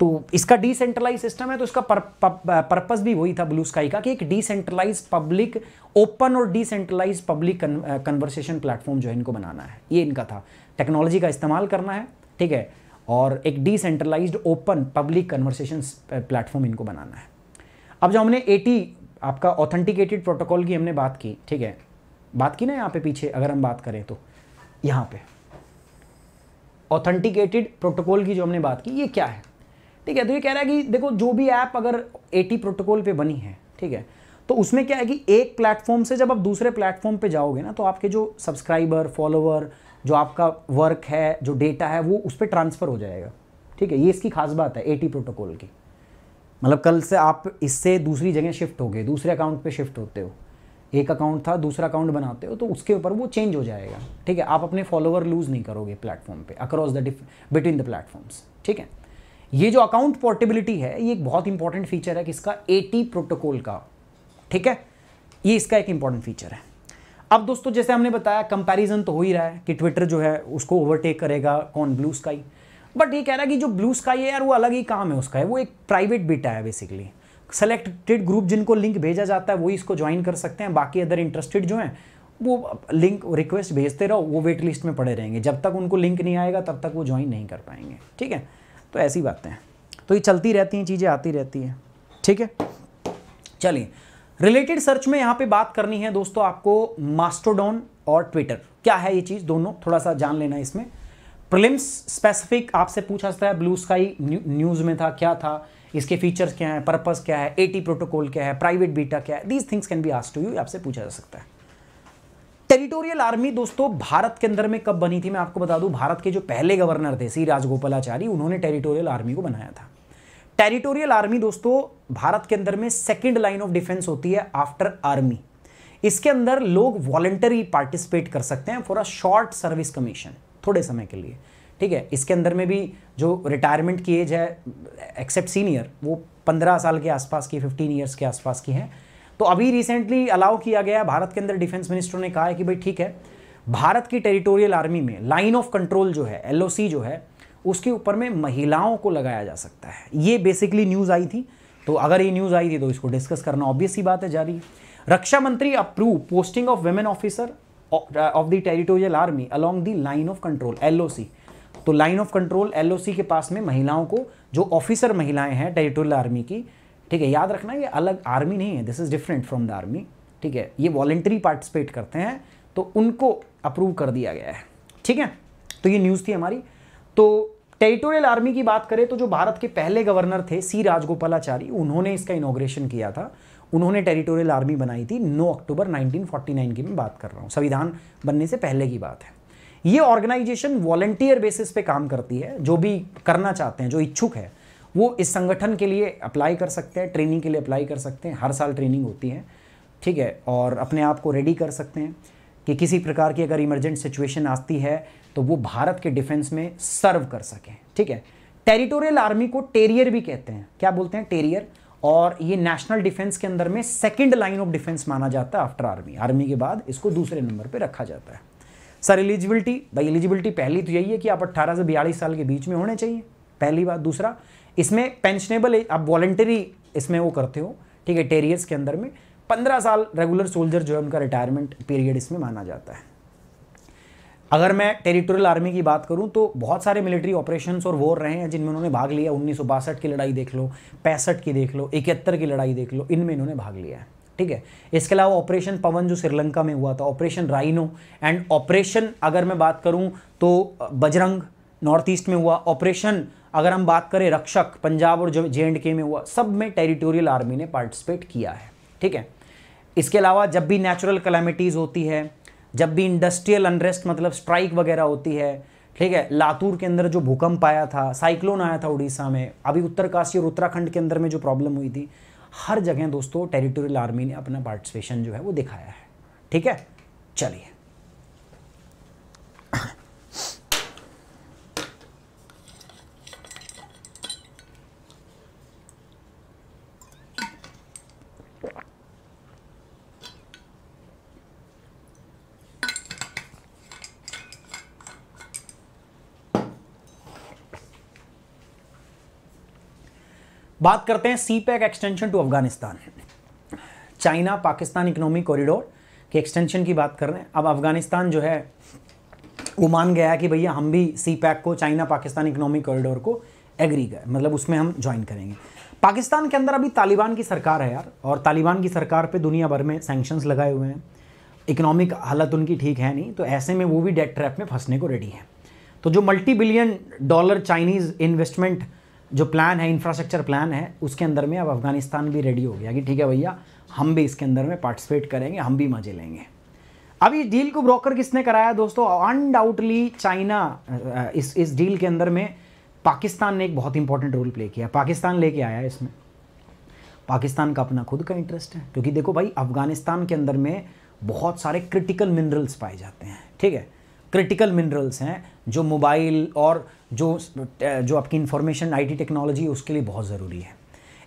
तो इसका डिसेंट्रलाइज सिस्टम है तो इसका पर्पज भी वही था ब्लू स्काई का कि एक डिसेंट्रलाइज पब्लिक ओपन और डिसेंट्रलाइज पब्लिक कन्वर्सेशन प्लेटफॉर्म जो है इनको बनाना है ये इनका था टेक्नोलॉजी का इस्तेमाल करना है ठीक है और एक decentralize open public conversation platform इनको बनाना है अब जो हमने आपका ऑथेंटिकेटेड प्रोटोकॉल की हमने बात की ठीक है बात की ना यहाँ पे पीछे अगर हम बात करें तो यहाँ पे ऑथेंटिकेटेड प्रोटोकॉल की जो हमने बात की ये क्या है ठीक है तो ये कह रहा है कि देखो जो भी ऐप अगर टी प्रोटोकॉल पर बनी है ठीक है तो उसमें क्या है कि एक प्लेटफॉर्म से जब आप दूसरे प्लेटफॉर्म पर जाओगे ना तो आपके जो सब्सक्राइबर फॉलोअर जो आपका वर्क है जो डेटा है वो उस पर ट्रांसफ़र हो जाएगा ठीक है ये इसकी खास बात है एटी प्रोटोकॉल की मतलब कल से आप इससे दूसरी जगह शिफ्ट हो गए दूसरे अकाउंट पे शिफ्ट होते हो एक अकाउंट था दूसरा अकाउंट बनाते हो तो उसके ऊपर वो चेंज हो जाएगा ठीक है आप अपने फॉलोवर लूज़ नहीं करोगे प्लेटफॉर्म पे across the diff between the platforms ठीक है ये जो अकाउंट पोर्टेबिलिटी है ये एक बहुत इंपॉर्टेंट फीचर है किसका एटी प्रोटोकॉल का ठीक है ये इसका एक इंपॉर्टेंट फीचर है अब दोस्तों जैसे हमने बताया कंपैरिजन तो हो ही रहा है कि ट्विटर जो है उसको ओवरटेक करेगा कौन ब्लू स्काई बट ये कह रहा है कि जो ब्लू स्काई है यार वो अलग ही काम है उसका है वो एक प्राइवेट बेटा है बेसिकली सेलेक्टेड ग्रुप जिनको लिंक भेजा जाता है वही इसको ज्वाइन कर सकते हैं बाकी अदर इंटरेस्टेड जो हैं वो लिंक रिक्वेस्ट भेजते रहो वो वेट लिस्ट में पड़े रहेंगे जब तक उनको लिंक नहीं आएगा तब तक वो ज्वाइन नहीं कर पाएंगे ठीक है तो ऐसी बातें हैं तो ये चलती रहती हैं चीज़ें आती रहती हैं ठीक है चलिए रिलेटेड सर्च में यहाँ पे बात करनी है दोस्तों आपको मास्टोडोन और ट्विटर क्या है ये चीज़ दोनों थोड़ा सा जान लेना इसमें प्रिलिम्स स्पेसिफिक आपसे पूछा जाता है ब्लू स्काई न्यूज़ में था क्या था इसके फीचर्स क्या है पर्पस क्या है एटी प्रोटोकॉल क्या है प्राइवेट बीटा क्या है these things can be asked to you आपसे पूछा जा सकता है टेरिटोरियल आर्मी दोस्तों भारत के अंदर में कब बनी थी मैं आपको बता दूं भारत के जो पहले गवर्नर थे सी राजगोपालाचारी उन्होंने टेरिटोरियल आर्मी को बनाया था टेरिटोरियल आर्मी दोस्तों भारत के अंदर में सेकेंड लाइन ऑफ डिफेंस होती है आफ्टर आर्मी इसके अंदर लोग वॉलेंटरी पार्टिसिपेट कर सकते हैं for a short service commission थोड़े समय के लिए ठीक है इसके अंदर में भी जो रिटायरमेंट की एज है एक्सेप्ट सीनियर वो पंद्रह साल के आसपास की फिफ्टीन ईयर्स के आसपास की हैं तो अभी रिसेंटली अलाउ किया गया भारत के अंदर डिफेंस मिनिस्टर ने कहा है कि भाई ठीक है भारत की टेरिटोरियल आर्मी में लाइन ऑफ कंट्रोल जो है एल जो है उसके ऊपर में महिलाओं को लगाया जा सकता है ये बेसिकली न्यूज़ आई थी तो अगर ये न्यूज़ आई थी तो इसको डिस्कस करना ऑब्वियस ही बात है जारी रक्षा मंत्री approve posting of women officer of the territorial army along the line of control LOC तो लाइन ऑफ कंट्रोल एलओसी के पास में महिलाओं को जो ऑफिसर महिलाएं हैं टेरिटोरियल आर्मी की ठीक है याद रखना ये अलग आर्मी नहीं है this is different from the army ठीक है ये वॉलेंट्री पार्टिसिपेट करते हैं तो उनको अप्रूव कर दिया गया है ठीक है तो ये न्यूज़ थी हमारी तो टेरिटोरियल आर्मी की बात करें तो जो भारत के पहले गवर्नर थे सी राजगोपालाचारी उन्होंने इसका इनोग्रेशन किया था उन्होंने टेरिटोरियल आर्मी बनाई थी 9 अक्टूबर 1949 की मैं बात कर रहा हूँ संविधान बनने से पहले की बात है ये ऑर्गेनाइजेशन वॉलेंटियर बेसिस पे काम करती है जो भी करना चाहते हैं जो इच्छुक है वो इस संगठन के लिए अप्लाई कर सकते हैं ट्रेनिंग के लिए अप्लाई कर सकते हैं हर साल ट्रेनिंग होती है ठीक है और अपने आप को रेडी कर सकते हैं कि किसी प्रकार की अगर इमरजेंट सिचुएशन आती है तो वो भारत के डिफेंस में सर्व कर सकें ठीक है टेरिटोरियल आर्मी को टेरियर भी कहते हैं क्या बोलते हैं टेरियर और ये नेशनल डिफेंस के अंदर में सेकंड लाइन ऑफ डिफेंस माना जाता है आफ्टर आर्मी आर्मी के बाद इसको दूसरे नंबर पे रखा जाता है सर एलिजिबिलिटी भाई एलिजिबिलिटी पहली तो यही है कि आप 18 से बयालीस साल के बीच में होने चाहिए पहली बात दूसरा इसमें पेंशनेबल आप वॉलेंटरी इसमें वो करते हो ठीक है टेरियर्स के अंदर में पंद्रह साल रेगुलर सोल्जर जो है उनका रिटायरमेंट पीरियड इसमें माना जाता है अगर मैं टेरिटोरियल आर्मी की बात करूं तो बहुत सारे मिलिट्री ऑपरेशन और वॉर रहे हैं जिनमें उन्होंने भाग लिया उन्नीस की लड़ाई देख लो पैंसठ की देख लो इकहत्तर की लड़ाई देख लो इनमें इन्होंने भाग लिया है ठीक है इसके अलावा ऑपरेशन पवन जो श्रीलंका में हुआ था ऑपरेशन राइनो एंड ऑपरेशन अगर मैं बात करूं तो बजरंग नॉर्थ ईस्ट में हुआ ऑपरेशन अगर हम बात करें रक्षक पंजाब और जे एंड के में हुआ सब में टेरिटोरियल आर्मी ने पार्टिसिपेट किया है ठीक है इसके अलावा जब भी नेचुरल कलेमिटीज़ होती है जब भी इंडस्ट्रियल अनरेस्ट मतलब स्ट्राइक वगैरह होती है ठीक है लातूर के अंदर जो भूकंप आया था साइक्लोन आया था उड़ीसा में अभी उत्तरकाशी और उत्तराखंड के अंदर में जो प्रॉब्लम हुई थी हर जगह दोस्तों टेरिटोरियल आर्मी ने अपना पार्टिसिपेशन जो है वो दिखाया है ठीक है चलिए बात करते हैं CPEC extension to Afghanistan China Pakistan economic corridor के एक्सटेंशन की बात कर रहे हैं अब अफगानिस्तान जो है वो मान गया कि भैया हम भी सी पैक को चाइना पाकिस्तान इकोनॉमिक कॉरिडोर को एग्री कर मतलब उसमें हम ज्वाइन करेंगे पाकिस्तान के अंदर अभी तालिबान की सरकार है यार और तालिबान की सरकार पर दुनिया भर में सेंक्शंस लगाए हुए हैं इकोनॉमिक हालत उनकी ठीक है नहीं तो ऐसे में वो भी डेट ट्रैप में फंसने को रेडी है तो जो multi billion dollar Chinese investment जो प्लान है इंफ्रास्ट्रक्चर प्लान है उसके अंदर में अब अफगानिस्तान भी रेडी हो गया कि ठीक है भैया हम भी इसके अंदर में पार्टिसिपेट करेंगे हम भी मजे लेंगे अब इस डील को ब्रोकर किसने कराया दोस्तों अनडाउटली चाइना इस इस डील के अंदर में पाकिस्तान ने एक बहुत इंपॉर्टेंट रोल प्ले किया पाकिस्तान लेके आया इसमें पाकिस्तान का अपना खुद का इंटरेस्ट है क्योंकि देखो भाई अफगानिस्तान के अंदर में बहुत सारे क्रिटिकल मिनरल्स पाए जाते हैं ठीक है क्रिटिकल मिनरल्स हैं जो मोबाइल और जो जो आपकी इन्फॉर्मेशन आईटी टेक्नोलॉजी उसके लिए बहुत ज़रूरी है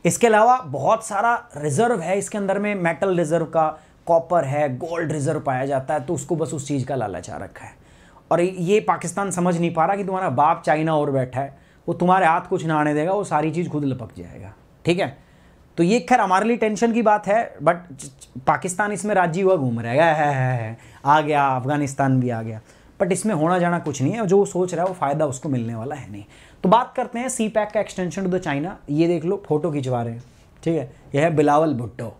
इसके अलावा बहुत सारा रिजर्व है इसके अंदर में मेटल रिजर्व का कॉपर है गोल्ड रिजर्व पाया जाता है तो उसको बस उस चीज़ का लालच आ रखा है और ये पाकिस्तान समझ नहीं पा रहा कि तुम्हारा बाप चाइना और बैठा है वो तुम्हारे हाथ कुछ ना आने देगा वो सारी चीज़ खुद लपक जाएगा ठीक है तो ये खैर हमारे लिए टेंशन की बात है बट पाकिस्तान इसमें राजी हुआ घूम रहा है, है, है, है आ गया अफगानिस्तान भी आ गया बट इसमें होना जाना कुछ नहीं है जो सोच रहा है वो फ़ायदा उसको मिलने वाला है नहीं तो बात करते हैं सी पैक का एक्सटेंशन टू द चाइना ये देख लो फोटो खिंचवा रहे हैं ठीक है यह है बिलावल भुट्टो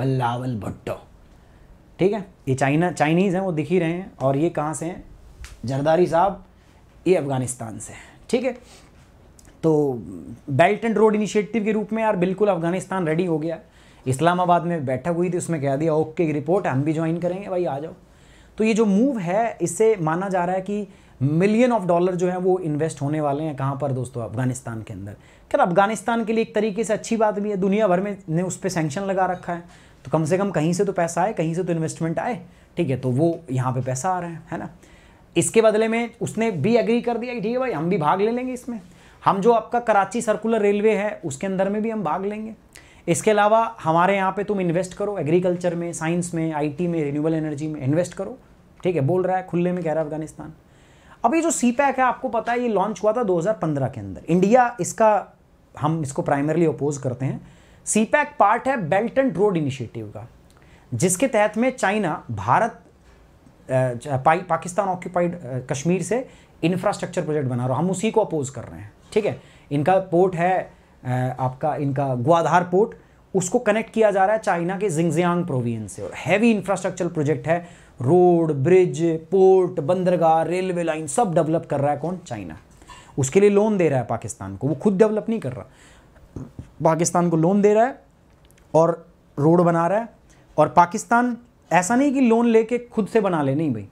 बिलावल भुट्टो ठीक है ये चाइना चाइनीज़ हैं वो दिख ही रहे हैं और ये कहाँ से हैं जरदारी साहब ये अफ़गानिस्तान से हैं ठीक है तो बेल्ट एंड रोड इनिशिएटिव के रूप में यार बिल्कुल अफ़गानिस्तान रेडी हो गया इस्लामाबाद में बैठक हुई थी उसमें कह दिया ओके की रिपोर्ट हम भी ज्वाइन करेंगे भाई आ जाओ तो ये जो मूव है इससे माना जा रहा है कि मिलियन ऑफ डॉलर जो है वो इन्वेस्ट होने वाले हैं कहाँ पर दोस्तों अफगानिस्तान के अंदर खैर अफगानिस्तान के लिए एक तरीके से अच्छी बात भी है दुनिया भर में ने उस पर सेंक्शन लगा रखा है तो कम से कम कहीं से तो पैसा आए कहीं से तो इन्वेस्टमेंट आए ठीक है तो वो यहाँ पर पैसा आ रहा है है ना इसके बदले में उसने भी एग्री कर दिया कि ठीक है भाई हम भी भाग ले लेंगे इसमें हम जो आपका कराची सर्कुलर रेलवे है उसके अंदर में भी हम भाग लेंगे इसके अलावा हमारे यहाँ पे तुम इन्वेस्ट करो एग्रीकल्चर में साइंस में आईटी में रिन्यूएबल एनर्जी में इन्वेस्ट करो ठीक है बोल रहा है खुले में कह रहा है अफगानिस्तान अब ये जो सी पैक है आपको पता है ये लॉन्च हुआ था 2015 के अंदर इंडिया इसका हम इसको प्राइमरली अपोज करते हैं सी पैक पार्ट है बेल्ट एंड रोड इनिशिएटिव का जिसके तहत में चाइना भारत पाकिस्तान ऑक्यूपाइड कश्मीर से इंफ्रास्ट्रक्चर प्रोजेक्ट बना रहा हम उसी को अपोज कर रहे हैं ठीक है इनका पोर्ट है आपका इनका ग्वाधार पोर्ट उसको कनेक्ट किया जा रहा है चाइना के जिंगजियांग प्रोविंस से और हैवी इंफ्रास्ट्रक्चर प्रोजेक्ट है रोड ब्रिज पोर्ट बंदरगाह रेलवे लाइन सब डेवलप कर रहा है कौन चाइना उसके लिए लोन दे रहा है पाकिस्तान को वो खुद डेवलप नहीं कर रहा पाकिस्तान को लोन दे रहा है और रोड बना रहा है और पाकिस्तान ऐसा नहीं कि लोन लेके खुद से बना ले नहीं भाई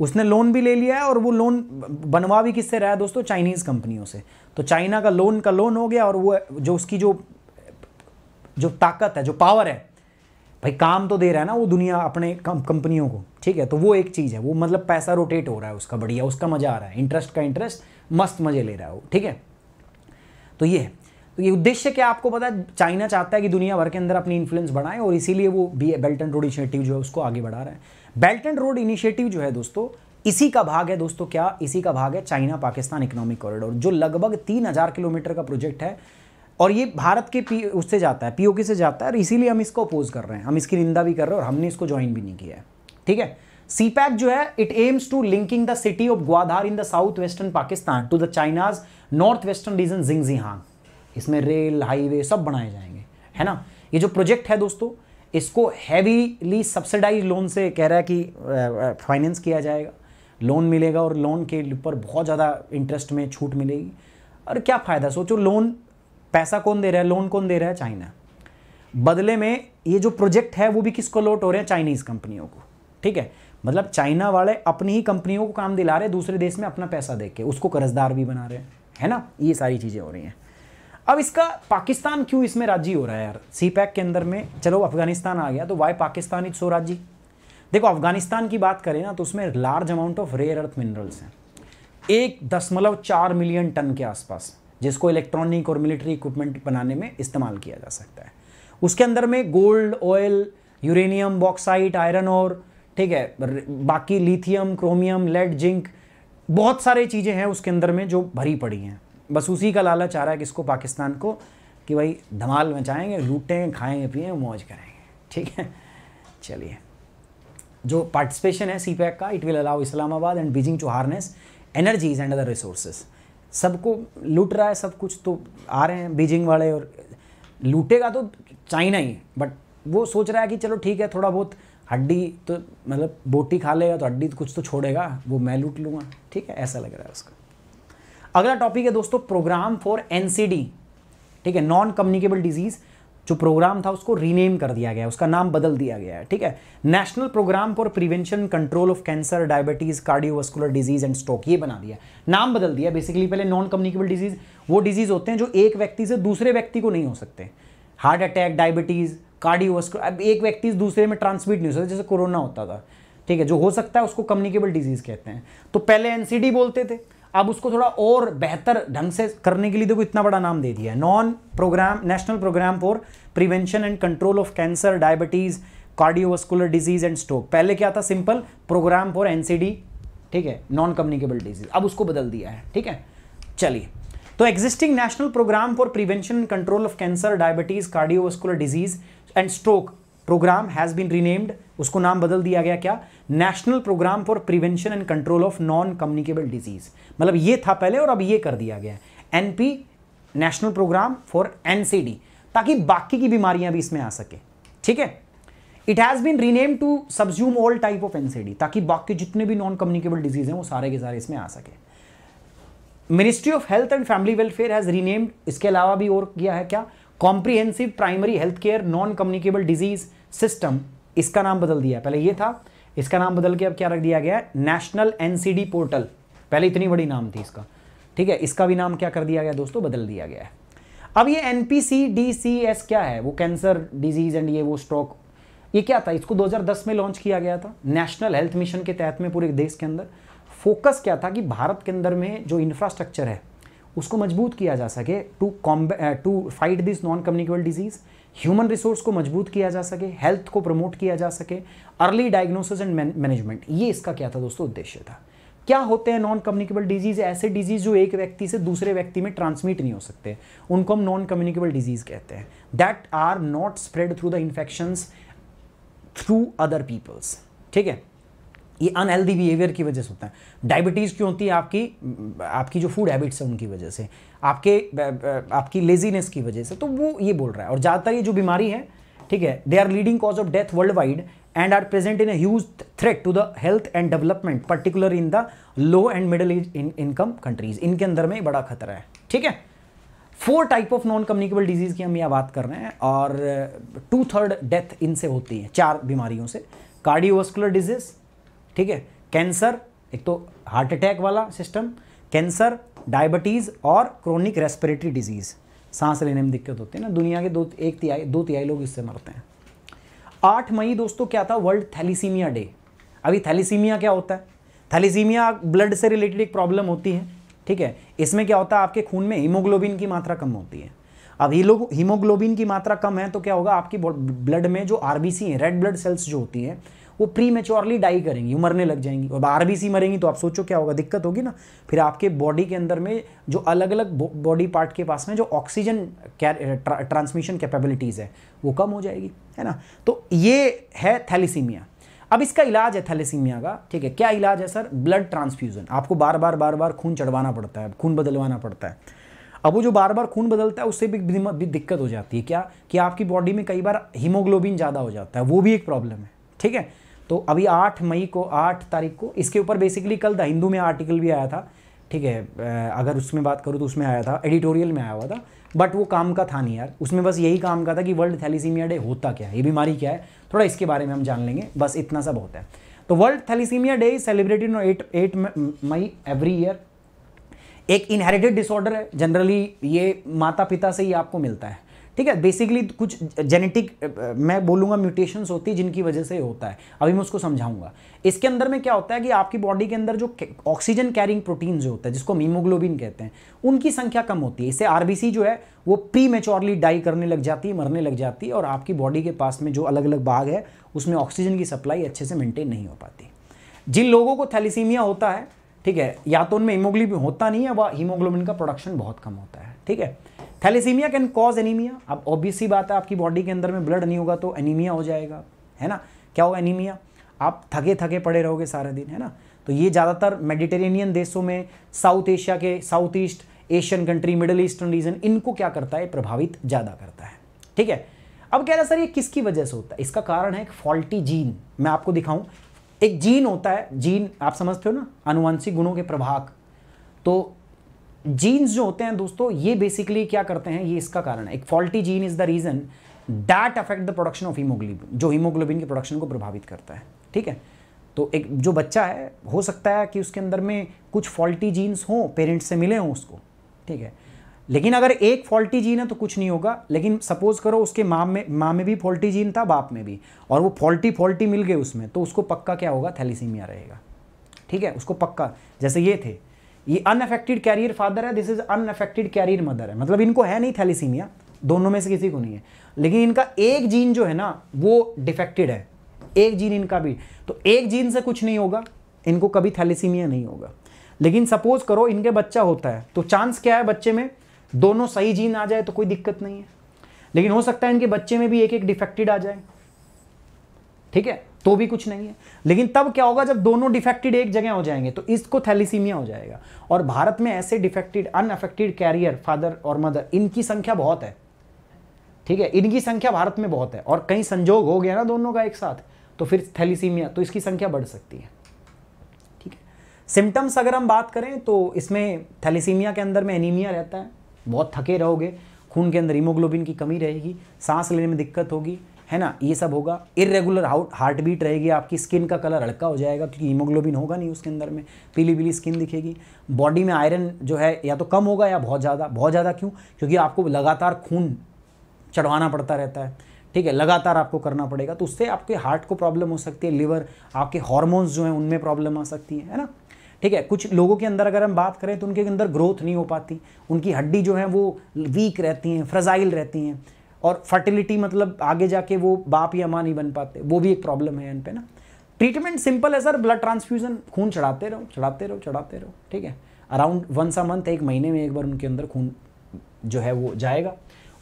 उसने लोन भी ले लिया है और वो लोन बनवा भी किससे रहा है दोस्तों चाइनीज़ कंपनियों से तो चाइना का लोन का लोन हो गया और वो जो उसकी जो जो ताकत है जो पावर है भाई काम तो दे रहा है ना वो दुनिया अपने कंपनियों को ठीक है तो वो एक चीज़ है वो मतलब पैसा रोटेट हो रहा है उसका बढ़िया उसका मज़ा आ रहा है इंटरेस्ट का इंटरेस्ट मस्त मज़े ले रहा है वो ठीक है तो ये है तो ये उद्देश्य क्या आपको पता है चाइना चाहता है कि दुनिया भर के अंदर अपनी इन्फ्लुएंस बढ़ाए और इसीलिए वो B belt and road initiative जो है उसको आगे बढ़ा रहा है बेल्ट एंड रोड इनिशिएटिव जो है दोस्तों इसी का भाग है दोस्तों क्या इसी का भाग है चाइना पाकिस्तान इकोनॉमिक कॉरिडोर जो लगभग तीन हज़ार किलोमीटर का प्रोजेक्ट है और ये भारत के पी उससे जाता है पीओके से जाता है और इसीलिए हम इसको अपोज कर रहे हैं हम इसकी निंदा भी कर रहे हैं और हमने इसको ज्वाइन भी नहीं किया है ठीक है सीपैक जो है it aims to linking the city of Gwadar in the south western Pakistan to the China's north western region Xinjiang इसमें रेल हाईवे सब बनाए जाएंगे है ना ये जो प्रोजेक्ट है दोस्तों इसको हैवीली सब्सिडाइज लोन से कह रहा है कि फाइनेंस किया जाएगा लोन मिलेगा और लोन के ऊपर बहुत ज़्यादा इंटरेस्ट में छूट मिलेगी और क्या फ़ायदा सोचो लोन पैसा कौन दे रहा है लोन कौन दे रहा है चाइना बदले में ये जो प्रोजेक्ट है वो भी किसको लोट हो रहे हैं चाइनीज़ कंपनियों को ठीक है मतलब चाइना वाले अपनी ही कंपनियों को काम दिला रहे हैं दूसरे देश में अपना पैसा दे के उसको कर्जदार भी बना रहे हैं है ना ये सारी चीज़ें हो रही हैं अब इसका पाकिस्तान क्यों इसमें राजी हो रहा है यार सी पैक के अंदर में चलो अफगानिस्तान आ गया तो वाई पाकिस्तान इज सो राजी देखो अफगानिस्तान की बात करें ना तो उसमें large amount of rare earth minerals हैं एक दशमलव चार मिलियन टन के आसपास जिसको इलेक्ट्रॉनिक और मिलिट्री इक्विपमेंट बनाने में इस्तेमाल किया जा सकता है उसके अंदर में gold oil uranium bauxite iron और ठीक है बाकी लिथियम क्रोमियम लेड जिंक बहुत सारे चीज़ें हैं उसके अंदर में जो भरी पड़ी हैं बस उसी का लालच आ रहा है किसको पाकिस्तान को कि भाई धमाल मचाएंगे लूटें खाएँ पिए मौज करेंगे ठीक है चलिए जो पार्टिसिपेशन है सी पैक का it will allow Islamabad and Beijing to harness energies and other resources सबको लूट रहा है सब कुछ तो आ रहे हैं बीजिंग वाले और लूटेगा तो चाइना ही बट वो सोच रहा है कि चलो ठीक है थोड़ा बहुत हड्डी तो मतलब बोटी खा लेगा तो हड्डी तो कुछ तो छोड़ेगा वो मैं लूट लूँगा ठीक है ऐसा लग रहा है उसका अगला टॉपिक है दोस्तों प्रोग्राम फॉर एन ठीक है नॉन कम्युनिकेबल डिजीज़ जो प्रोग्राम था उसको रीनेम कर दिया गया उसका नाम बदल दिया गया है ठीक है national programme for prevention control of cancer diabetes cardiovascular disease and stroke ये बना दिया नाम बदल दिया बेसिकली पहले नॉन कम्युनिकेबल डिजीज़ वो डिजीज़ होते हैं जो एक व्यक्ति से दूसरे व्यक्ति को नहीं हो सकते हार्ट अटैक डायबिटीज़ कार्डियोवास्कुलर अब एक व्यक्ति दूसरे में ट्रांसमिट नहीं हो सकता जैसे कोरोना होता था ठीक है जो हो सकता है उसको कम्युनिकेबल डिजीज़ कहते हैं तो पहले एनसीडी बोलते थे अब उसको थोड़ा और बेहतर ढंग से करने के लिए देखो इतना बड़ा नाम दे दिया है non programme national programme for prevention and control of cancer diabetes cardiovascular disease and stroke पहले क्या था सिंपल प्रोग्राम फॉर एन ठीक है नॉन कम्युनिकेबल डिजीज़ अब उसको बदल दिया है ठीक है चलिए तो existing national programme for prevention and control of cancer diabetes cardiovascular disease and stroke programme has been renamed उसको नाम बदल दिया गया क्या national programme for prevention and control of non communicable disease मतलब ये था पहले और अब ये कर दिया गया है N national programme for N ताकि बाकी की बीमारियां भी इसमें आ सके ठीक है it has been rename to subsume all type of NCD ताकि बाकी जितने भी नॉन कम्युनिकेबल डिजीज हैं वो सारे के सारे इसमें आ सके ministry of health and family welfare has renamed इसके अलावा भी और किया है क्या comprehensive primary health care non communicable disease system इसका नाम बदल दिया पहले ये था इसका नाम बदल के अब क्या रख दिया गया है नेशनल एनसीडी पोर्टल पहले इतनी बड़ी नाम थी इसका ठीक है इसका भी नाम क्या कर दिया गया दोस्तों बदल दिया गया है अब ये एन क्या है वो कैंसर डिजीज एंड ये वो स्ट्रोक ये क्या था इसको 2010 में लॉन्च किया गया था नेशनल हेल्थ मिशन के तहत में पूरे देश के अंदर फोकस क्या था कि भारत के अंदर में जो इंफ्रास्ट्रक्चर है उसको मजबूत किया जा सके to combat to fight this non communicable disease human resource को मजबूत किया जा सके हेल्थ को प्रमोट किया जा सके अर्ली डायग्नोसिस एंड मैनेजमेंट ये इसका क्या था दोस्तों उद्देश्य था क्या होते हैं नॉन कम्युनिकेबल डिजीज ऐसे डिजीज जो एक व्यक्ति से दूसरे व्यक्ति में ट्रांसमिट नहीं हो सकते उनको हम नॉन कम्युनिकेबल डिजीज कहते हैं that are not spread through the infections through other peoples ठीक है ये अनहेल्दी बिहेवियर की वजह से होता है डायबिटीज़ क्यों होती है आपकी आपकी जो फूड हैबिट्स है उनकी वजह से आपके आपकी लेजीनेस की वजह से तो वो ये बोल रहा है और ज़्यादातर ये जो बीमारी है ठीक है they are leading cause of death worldwide and are present in as threat to the health and development particular in the low and middle income countries इनके अंदर में बड़ा खतरा है ठीक है four type of non communicable disease की हम यहाँ बात कर रहे हैं और टू थर्ड डेथ इनसे होती है चार बीमारियों से कार्डियोवास्कुलर डिजीज़ ठीक है कैंसर एक तो हार्ट अटैक वाला सिस्टम कैंसर डायबिटीज़ और क्रोनिक रेस्पिरेटरी डिजीज सांस लेने में दिक्कत होती है ना दुनिया के दो एक तिहाई दो तिहाई लोग इससे मरते हैं आठ मई दोस्तों क्या था वर्ल्ड थैलीसीमिया डे अभी थैलीसीमिया क्या होता है थैलीसीमिया ब्लड से रिलेटेड एक प्रॉब्लम होती है ठीक है इसमें क्या होता है आपके खून में हीमोग्लोबिन की मात्रा कम होती है अब ये लोग हीमोग्लोबिन की मात्रा कम है तो क्या होगा आपकी ब्लड में जो आरबीसी है रेड ब्लड सेल्स जो होती हैं वो प्री मेच्योरली डाई करेंगी मरने लग जाएंगी और आर मरेंगी तो आप सोचो क्या होगा दिक्कत होगी ना फिर आपके बॉडी के अंदर में जो अलग अलग बॉडी पार्ट के पास में जो ऑक्सीजन ट्रांसमिशन कैपेबिलिटीज़ है वो कम हो जाएगी है ना तो ये है थैलीसीमिया अब इसका इलाज है थैलेसीमिया का ठीक है क्या इलाज है सर ब्लड ट्रांसफ्यूज़न आपको बार बार बार बार खून चढ़वाना पड़ता है खून बदलवाना पड़ता है अब वो जो बार बार खून बदलता है उससे भी, भी दिक्कत हो जाती है क्या कि आपकी बॉडी में कई बार हीमोग्लोबिन ज़्यादा हो जाता है वो भी एक प्रॉब्लम है ठीक है तो अभी आठ मई को आठ तारीख को इसके ऊपर बेसिकली कल द हिंदू में आर्टिकल भी आया था ठीक है अगर उसमें बात करूँ तो उसमें आया था एडिटोरियल में आया हुआ था बट वो काम का था नहीं यार उसमें बस यही काम का था कि वर्ल्ड थैलीसीमिया डे होता क्या है ये बीमारी क्या है थोड़ा इसके बारे में हम जान लेंगे बस इतना सब होता है तो world thalassaemia day celebrated at eight May every year एक इनहेरिटेड डिसऑर्डर है जनरली ये माता पिता से ही आपको मिलता है ठीक है बेसिकली कुछ जेनेटिक मैं बोलूंगा म्यूटेशंस होती है जिनकी वजह से होता है अभी मैं उसको समझाऊंगा इसके अंदर में क्या होता है कि आपकी बॉडी के अंदर जो ऑक्सीजन कैरिंग प्रोटीन जो होता है जिसको मीमोग्लोबिन कहते हैं उनकी संख्या कम होती है इससे आरबीसी जो है वो प्री मेच्योरली डाई करने लग जाती है मरने लग जाती है और आपकी बॉडी के पास में जो अलग अलग बाग है उसमें ऑक्सीजन की सप्लाई अच्छे से मेनटेन नहीं हो पाती जिन लोगों को थैलीसीमिया होता है ठीक है या तो उनमें हीमोग्लोबिन होता नहीं है वह हीमोग्लोबिन का प्रोडक्शन बहुत कम होता है ठीक है थैलीसीमिया कैन कॉज एनीमिया अब ऑब्वियस सी बात है आपकी बॉडी के अंदर में ब्लड नहीं होगा तो एनीमिया हो जाएगा है ना क्या होगा एनीमिया आप थके थके पड़े रहोगे सारे दिन है ना तो ये ज़्यादातर मेडिटेरेनियन देशों में साउथ एशिया के south east Asian country middle eastern region इनको क्या करता है प्रभावित ज़्यादा करता है ठीक है अब कह रहे सर ये किसकी वजह से होता है इसका कारण है एक फॉल्टी जीन मैं आपको दिखाऊं एक जीन होता है जीन आप समझते हो ना अनुवांशिक गुणों के प्रभाग तो जीन्स जो होते हैं दोस्तों ये बेसिकली क्या करते हैं ये इसका कारण है एक faulty gene is the reason that affect the production of haemoglobin जो हीमोग्लोबिन के प्रोडक्शन को प्रभावित करता है ठीक है तो एक जो बच्चा है हो सकता है कि उसके अंदर में कुछ फॉल्टी जीन्स हों पेरेंट्स से मिले हों उसको ठीक है लेकिन अगर एक फॉल्टी जीन है तो कुछ नहीं होगा लेकिन सपोज करो उसके माँ में माँ में भी फॉल्टी जीन था बाप में भी और वो फॉल्टी फॉल्टी मिल गए उसमें तो उसको पक्का क्या होगा थैलीसीमिया रहेगा ठीक है उसको पक्का जैसे ये थे ये अनअफेक्टेड कैरियर फादर है this is unaffected carrier mother है मतलब इनको है नहीं थैलीसीमिया दोनों में से किसी को नहीं है लेकिन इनका एक जीन जो है ना वो डिफेक्टेड है एक जीन इनका भी तो एक जीन से कुछ नहीं होगा इनको कभी थैलीसीमिया नहीं होगा लेकिन सपोज करो इनके बच्चा होता है तो चांस क्या है बच्चे में दोनों सही जीन आ जाए तो कोई दिक्कत नहीं है लेकिन हो सकता है इनके बच्चे में भी एक एक डिफेक्टेड आ जाए ठीक है तो भी कुछ नहीं है लेकिन तब क्या होगा जब दोनों डिफेक्टेड एक जगह हो जाएंगे तो इसको थैलीसीमिया हो जाएगा और भारत में ऐसे डिफेक्टेड अनअफेक्टेड कैरियर फादर और मदर इनकी संख्या बहुत है ठीक है इनकी संख्या भारत में बहुत है और कहीं संजोग हो गया ना दोनों का एक साथ तो फिर थैलीसीमिया तो इसकी संख्या बढ़ सकती है ठीक है सिम्टम्स अगर हम बात करें तो इसमें थैलीसीमिया के अंदर में एनीमिया रहता है बहुत थके रहोगे खून के अंदर हीमोग्लोबिन की कमी रहेगी सांस लेने में दिक्कत होगी है ना ये सब होगा इरेगुलर हार्ट बीट रहेगी आपकी स्किन का कलर हल्का हो जाएगा क्योंकि हीमोग्लोबिन होगा नहीं उसके अंदर में पीली पीली स्किन दिखेगी बॉडी में आयरन जो है या तो कम होगा या बहुत ज़्यादा बहुत ज़्यादा क्यों क्योंकि आपको लगातार खून चढ़वाना पड़ता रहता है ठीक है लगातार आपको करना पड़ेगा तो उससे आपके हार्ट को प्रॉब्लम हो सकती है लिवर आपके हॉर्मोन्स जो हैं उनमें प्रॉब्लम आ सकती है है ना ठीक है कुछ लोगों के अंदर अगर हम बात करें तो उनके अंदर ग्रोथ नहीं हो पाती उनकी हड्डी जो है वो वीक रहती हैं फ्रजाइल रहती हैं और फर्टिलिटी मतलब आगे जाके वो बाप या माँ नहीं बन पाते वो भी एक प्रॉब्लम है इन पे ना ट्रीटमेंट सिंपल है सर ब्लड ट्रांसफ्यूजन खून चढ़ाते रहो चढ़ाते रहो चढ़ाते रहो ठीक है अराउंड वंस अ मंथ एक महीने में एक बार उनके अंदर खून जो है वो जाएगा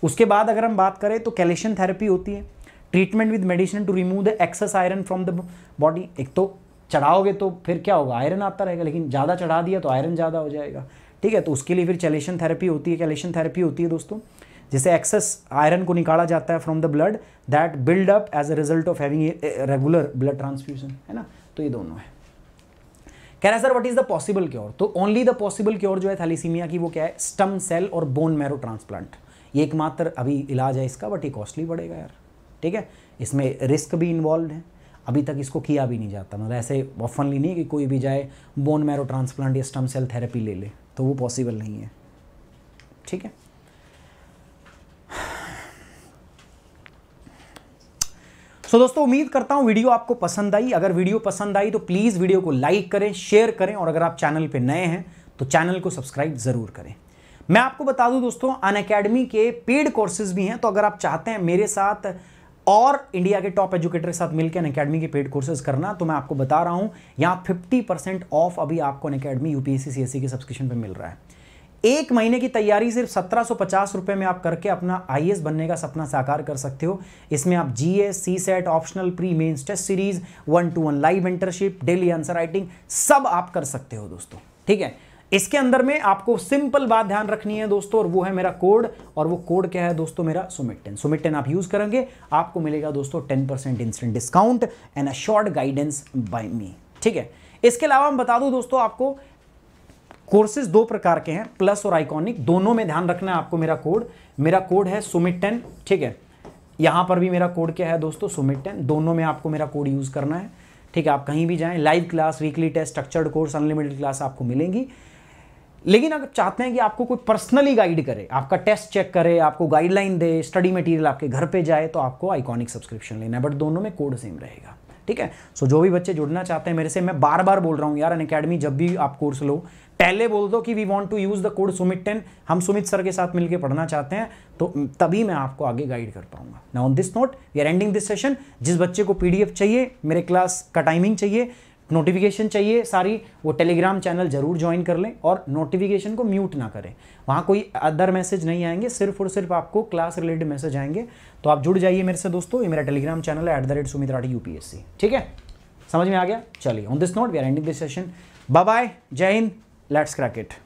उसके बाद अगर हम बात करें तो कैलेशन थेरेपी होती है treatment with medicine to remove the excess iron from the body एक तो चढ़ाओगे तो फिर क्या होगा आयरन आता रहेगा लेकिन ज़्यादा चढ़ा दिया तो आयरन ज़्यादा हो जाएगा ठीक है तो उसके लिए फिर कैलेशियन थेरेपी होती है कैलेशन थेरेपी होती है दोस्तों जिसे एक्सेस आयरन को निकाला जाता है from the blood that build up as a result of having regular blood transfusion है ना तो ये दोनों है कह रहा है sir what is the possible cure तो ओनली द पॉसिबल क्योर जो है थैलीसीमिया की वो क्या है स्टम सेल और बोन मैरो ट्रांसप्लांट ये एकमात्र अभी इलाज है इसका बट ये कॉस्टली बढ़ेगा यार ठीक है इसमें रिस्क भी इन्वॉल्व है अभी तक इसको किया भी नहीं जाता मतलब ऐसे ऑफनली नहीं कि कोई भी जाए बोन मैरो ट्रांसप्लांट या स्टम सेल थेरेपी ले ले तो वो पॉसिबल नहीं है ठीक है सो दोस्तों उम्मीद करता हूं वीडियो आपको पसंद आई अगर वीडियो पसंद आई तो प्लीज़ वीडियो को लाइक करें शेयर करें और अगर आप चैनल पर नए हैं तो चैनल को सब्सक्राइब ज़रूर करें मैं आपको बता दूं दोस्तों अन अकेडमी के पेड कोर्सेज भी हैं तो अगर आप चाहते हैं मेरे साथ और इंडिया के टॉप एजुकेटर के साथ मिलकर अन अकेडमी के पेड कोर्सेज करना तो मैं आपको बता रहा हूं यहाँ 50 परसेंट ऑफ अभी आपको अन अकेडमी यूपीएससी सीएससी के सब्सक्रिप्शन पर मिल रहा है एक महीने की तैयारी सिर्फ सत्रह रुपए में आप करके अपना आई बनने का सपना साकार कर सकते हो इसमें आप G S CSAT optional pre mains test series one to one live internship daily answer writing सब आप कर सकते हो दोस्तों ठीक है इसके अंदर में आपको सिंपल बात ध्यान रखनी है दोस्तों और वो है मेरा कोड और वो कोड क्या है दोस्तों मेरा सुमिटेन सुमिटेन आप यूज करेंगे आपको मिलेगा दोस्तों ten percent instant discount and a short guidance by me ठीक है इसके अलावा हम बता दूं दोस्तों आपको कोर्सेज दो प्रकार के हैं प्लस और आइकॉनिक दोनों में ध्यान रखना है आपको मेरा कोड मेरा कोड है सुमिट टेन ठीक है यहाँ पर भी मेरा कोड क्या है दोस्तों सुमिट टेन दोनों में आपको मेरा कोड यूज़ करना है ठीक है आप कहीं भी जाएं live class weekly test structured course unlimited class आपको मिलेंगी लेकिन अगर चाहते हैं कि आपको कोई पर्सनली गाइड करे आपका टेस्ट चेक करे आपको गाइडलाइन दे स्टडी मटेरियल आपके घर पे जाए तो आपको आइकॉनिक सब्सक्रिप्शन लेना है बट दोनों में कोड सेम रहेगा ठीक है सो so, जो भी बच्चे जुड़ना चाहते हैं मेरे से मैं बार बार बोल रहा हूँ यार अन जब भी आप कोर्स लो पहले बोल दो कि we want to use the code Sumit ten हम सुमित सर के साथ मिलकर पढ़ना चाहते हैं तो तभी मैं आपको आगे गाइड कर पाऊंगा ना on this note we are ending this session जिस बच्चे को पीडीएफ चाहिए मेरे क्लास का टाइमिंग चाहिए नोटिफिकेशन चाहिए सारी वो टेलीग्राम चैनल जरूर ज्वाइन कर लें और नोटिफिकेशन को म्यूट ना करें वहाँ कोई अदर मैसेज नहीं आएंगे सिर्फ और सिर्फ आपको क्लास रिलेटेड मैसेज आएंगे तो आप जुड़ जाइए मेरे से दोस्तों ये मेरा टेलीग्राम चैनल है at the rate Sumit Rathi UPSC ठीक है समझ में आ गया चलिए on this note we are ending this session bye Jai Hind Let's crack it.